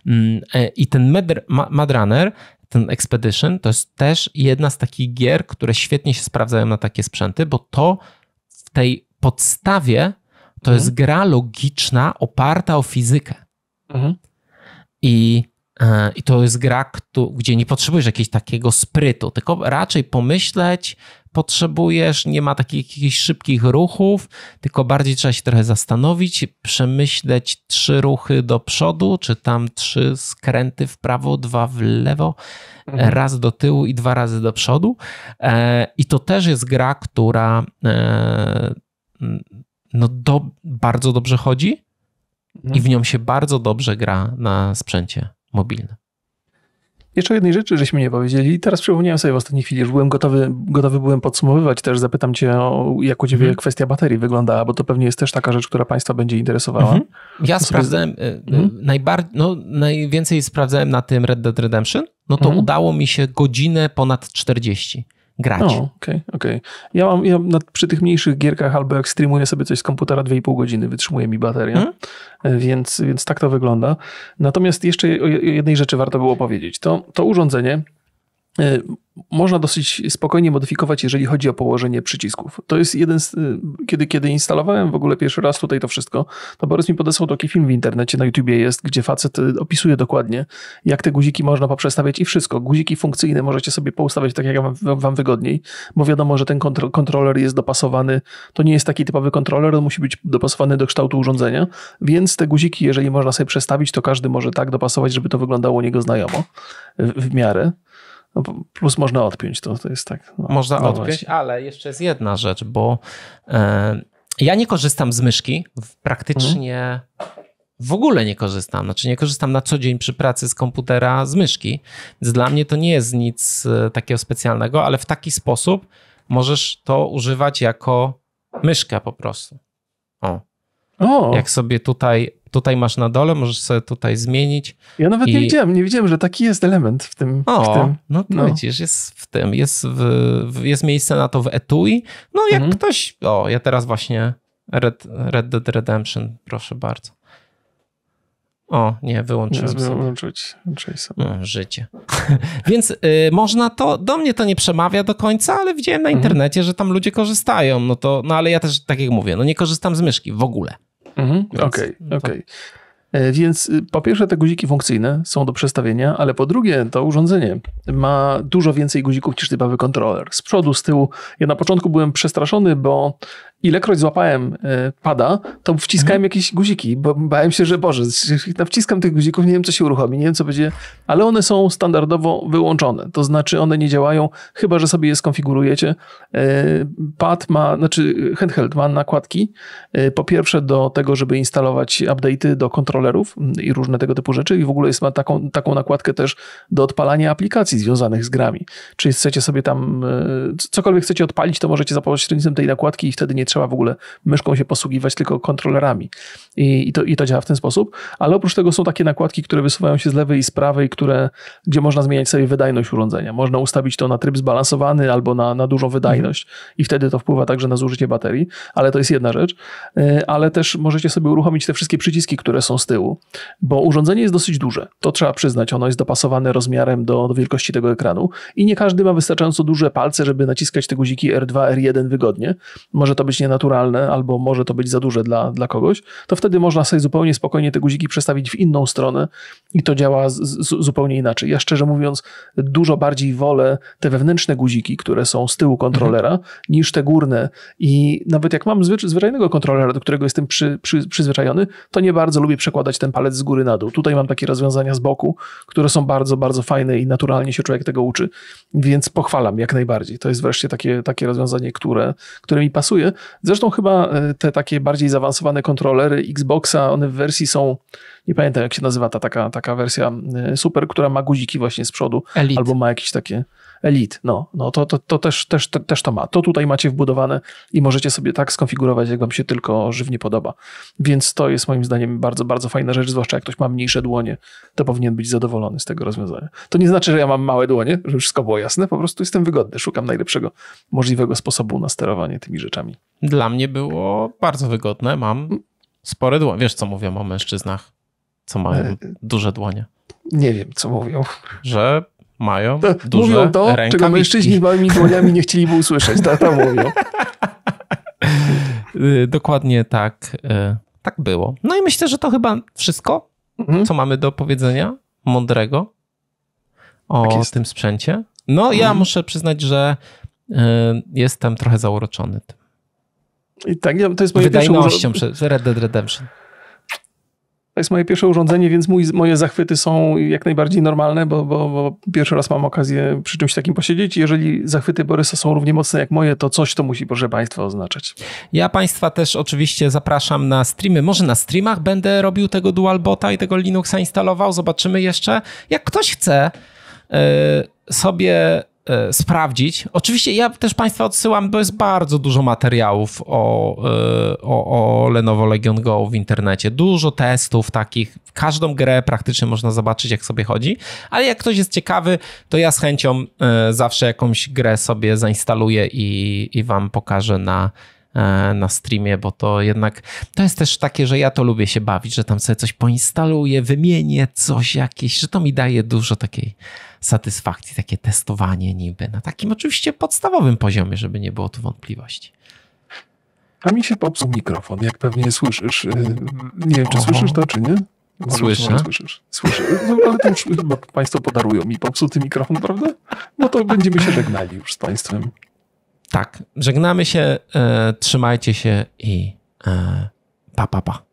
Mm, e, I ten Madrunner, ten Expedition, to jest też jedna z takich gier, które świetnie się sprawdzają na takie sprzęty, bo to w tej podstawie to mhm. jest gra logiczna, oparta o fizykę. Mhm. I E, I to jest gra, gdzie nie potrzebujesz jakiegoś takiego sprytu, tylko raczej pomyśleć potrzebujesz, nie ma takich jakichś szybkich ruchów, tylko bardziej trzeba się trochę zastanowić, przemyśleć trzy ruchy do przodu, czy tam trzy skręty w prawo, dwa w lewo, mhm. raz do tyłu i dwa razy do przodu. E, I to też jest gra, która e, no do, bardzo dobrze chodzi no. i w nią się bardzo dobrze gra na sprzęcie mobilne. Jeszcze o jednej rzeczy żeśmy nie powiedzieli. Teraz przypomniałem sobie w ostatniej chwili, że byłem gotowy, gotowy byłem podsumowywać. Też zapytam cię, o, jak u ciebie mhm. kwestia baterii wyglądała, bo to pewnie jest też taka rzecz, która państwa będzie interesowała. Hmm. Ja sprawdzałem, sobie... Y, y, mhm. najbar... no, najwięcej sprawdzałem na tym Red Dead Redemption, no to hmm. udało mi się godzinę ponad 40 grać. No, okej, okej. Okay, okay. Ja mam ja na, przy tych mniejszych gierkach albo jak streamuję sobie coś z komputera 2,5 godziny, wytrzymuje mi bateria, hmm? więc, więc tak to wygląda. Natomiast jeszcze o jednej rzeczy warto było powiedzieć. To, to urządzenie E, można dosyć spokojnie modyfikować, jeżeli chodzi o położenie przycisków. To jest jeden z, y, kiedy, kiedy instalowałem w ogóle pierwszy raz tutaj to wszystko, to Borys mi podesłał taki film w internecie, na YouTubie jest, gdzie facet y, opisuje dokładnie, jak te guziki można poprzestawiać i wszystko. Guziki funkcyjne możecie sobie poustawiać tak, jak wam, wam wygodniej, bo wiadomo, że ten kontro, kontroler jest dopasowany, to nie jest taki typowy kontroler, on musi być dopasowany do kształtu urządzenia, więc te guziki, jeżeli można sobie przestawić, to każdy może tak dopasować, żeby to wyglądało niego znajomo w, w miarę. No, plus można odpiąć, to, to jest tak. No, można no odpiąć, właśnie. ale jeszcze jest jedna rzecz, bo e, ja nie korzystam z myszki. Praktycznie mhm. w ogóle nie korzystam. Znaczy nie korzystam na co dzień przy pracy z komputera z myszki. Więc dla mnie to nie jest nic e, takiego specjalnego, ale w taki sposób możesz to używać jako myszkę po prostu. O. o. Jak sobie tutaj Tutaj masz na dole, możesz sobie tutaj zmienić. Ja nawet i... nie widziałem, nie widziałem, że taki jest element w tym. O, w tym. no to no. widzisz, jest w tym, jest, w, w, jest miejsce na to w etui. No jak mhm. ktoś, o ja teraz właśnie Red, Red Dead Redemption, proszę bardzo. O, nie, wyłączyłem nie, sobie. Wyłączyć, sobie. No, życie. Więc y, można to, do mnie to nie przemawia do końca, ale widziałem na mhm. internecie, że tam ludzie korzystają, no to, no ale ja też, tak jak mówię, no nie korzystam z myszki w ogóle. OK, mhm, okej. Okay, okay. Więc tak. e, y, po pierwsze te guziki funkcyjne są do przestawienia, ale po drugie to urządzenie ma dużo więcej guzików niż typowy kontroler. Z przodu, z tyłu. Ja na początku byłem przestraszony, bo ilekroć złapałem e, pada, to wciskałem mhm. jakieś guziki, bo bałem się, że Boże, no wciskam tych guzików, nie wiem co się uruchomi, nie wiem co będzie, ale one są standardowo wyłączone, to znaczy one nie działają, chyba że sobie je skonfigurujecie. E, pad ma, znaczy handheld ma nakładki, e, po pierwsze do tego, żeby instalować update'y do kontrolerów mm, i różne tego typu rzeczy i w ogóle jest ma taką, taką nakładkę też do odpalania aplikacji związanych z grami. Czyli chcecie sobie tam, cokolwiek chcecie odpalić, to możecie za pośrednictwem tej nakładki i wtedy nie trzeba w ogóle myszką się posługiwać, tylko kontrolerami. I, i, to, i to działa w ten sposób. Ale oprócz tego są takie nakładki, które wysuwają się z lewej i z prawej, które, gdzie można zmieniać sobie wydajność urządzenia. Można ustawić to na tryb zbalansowany albo na, na dużą wydajność i wtedy to wpływa także na zużycie baterii, ale to jest jedna rzecz. E, ale też możecie sobie uruchomić te wszystkie przyciski, które są z tyłu, bo urządzenie jest dosyć duże. To trzeba przyznać, ono jest dopasowane rozmiarem do, do wielkości tego ekranu i nie każdy ma wystarczająco duże palce, żeby naciskać te guziki R2, R1 wygodnie. Może to być naturalne, albo może to być za duże dla, dla kogoś, to wtedy można sobie zupełnie spokojnie te guziki przestawić w inną stronę i to działa z, z, zupełnie inaczej. Ja szczerze mówiąc, dużo bardziej wolę te wewnętrzne guziki, które są z tyłu kontrolera, mhm. niż te górne. I nawet jak mam zwycz, zwyczajnego kontrolera, do którego jestem przy, przy, przyzwyczajony, to nie bardzo lubię przekładać ten palec z góry na dół. Tutaj mam takie rozwiązania z boku, które są bardzo, bardzo fajne i naturalnie się człowiek tego uczy, więc pochwalam jak najbardziej. To jest wreszcie takie, takie rozwiązanie, które, które mi pasuje. Zresztą chyba e, te takie bardziej zaawansowane kontrolery Xboxa, one w wersji są, nie pamiętam jak się nazywa ta taka, taka wersja e, super, która ma guziki właśnie z przodu. Elite. Albo ma jakieś takie elit. No, no to, to, to też, też, te, też to ma. To tutaj macie wbudowane i możecie sobie tak skonfigurować, jak wam się tylko żywnie podoba. Więc to jest moim zdaniem bardzo, bardzo fajna rzecz, zwłaszcza jak ktoś ma mniejsze dłonie, to powinien być zadowolony z tego rozwiązania. To nie znaczy, że ja mam małe dłonie, żeby wszystko było jasne, po prostu jestem wygodny, szukam najlepszego możliwego sposobu na sterowanie tymi rzeczami. Dla mnie było bardzo wygodne, mam mm. spore dłonie. Wiesz, co mówią o mężczyznach, co mają e, duże dłonie? Nie wiem, co mówią. Że mają to, duże Mówią to, rękawiczki. czego mężczyźni małymi dłoniami nie chcieliby usłyszeć. To, to mówią. Y, dokładnie tak. Y, tak było. No i myślę, że to chyba wszystko, mhm. co mamy do powiedzenia mądrego o tak tym sprzęcie. No, mhm. ja muszę przyznać, że y, jestem trochę zauroczony tym. I tak, to jest moje Wydajnością pierwsze... Red Dead Redemption. To jest moje pierwsze urządzenie, więc mój, moje zachwyty są jak najbardziej normalne, bo, bo, bo, pierwszy raz mam okazję przy czymś takim posiedzieć. Jeżeli zachwyty Borysa są równie mocne jak moje, to coś to musi, proszę Państwa, oznaczać. Ja Państwa też oczywiście zapraszam na streamy. Może na streamach będę robił tego DualBota i tego Linuxa instalował. Zobaczymy jeszcze. Jak ktoś chce e, sobie E, sprawdzić. Oczywiście ja też Państwa odsyłam, bo jest bardzo dużo materiałów o, e, o, o Lenovo Legion Go w internecie. Dużo testów takich. Każdą grę praktycznie można zobaczyć, jak sobie chodzi. Ale jak ktoś jest ciekawy, to ja z chęcią e, zawsze jakąś grę sobie zainstaluję i, i Wam pokażę na E, na streamie, bo to jednak to jest też takie, że ja to lubię się bawić, że tam sobie coś poinstaluję, wymienię coś jakieś, że to mi daje dużo takiej satysfakcji, takie testowanie niby na takim oczywiście podstawowym poziomie, żeby nie było tu wątpliwości. A mi się popsuł mikrofon, jak pewnie słyszysz. E, nie wiem, czy Oho. słyszysz to, czy nie? Może Słyszę. Słyszysz. Słyszę. No, ale to już chyba Państwo podarują mi popsuty mikrofon, prawda? No to będziemy się żegnali już z Państwem. Tak, żegnamy się, e, trzymajcie się i e, pa, pa, pa.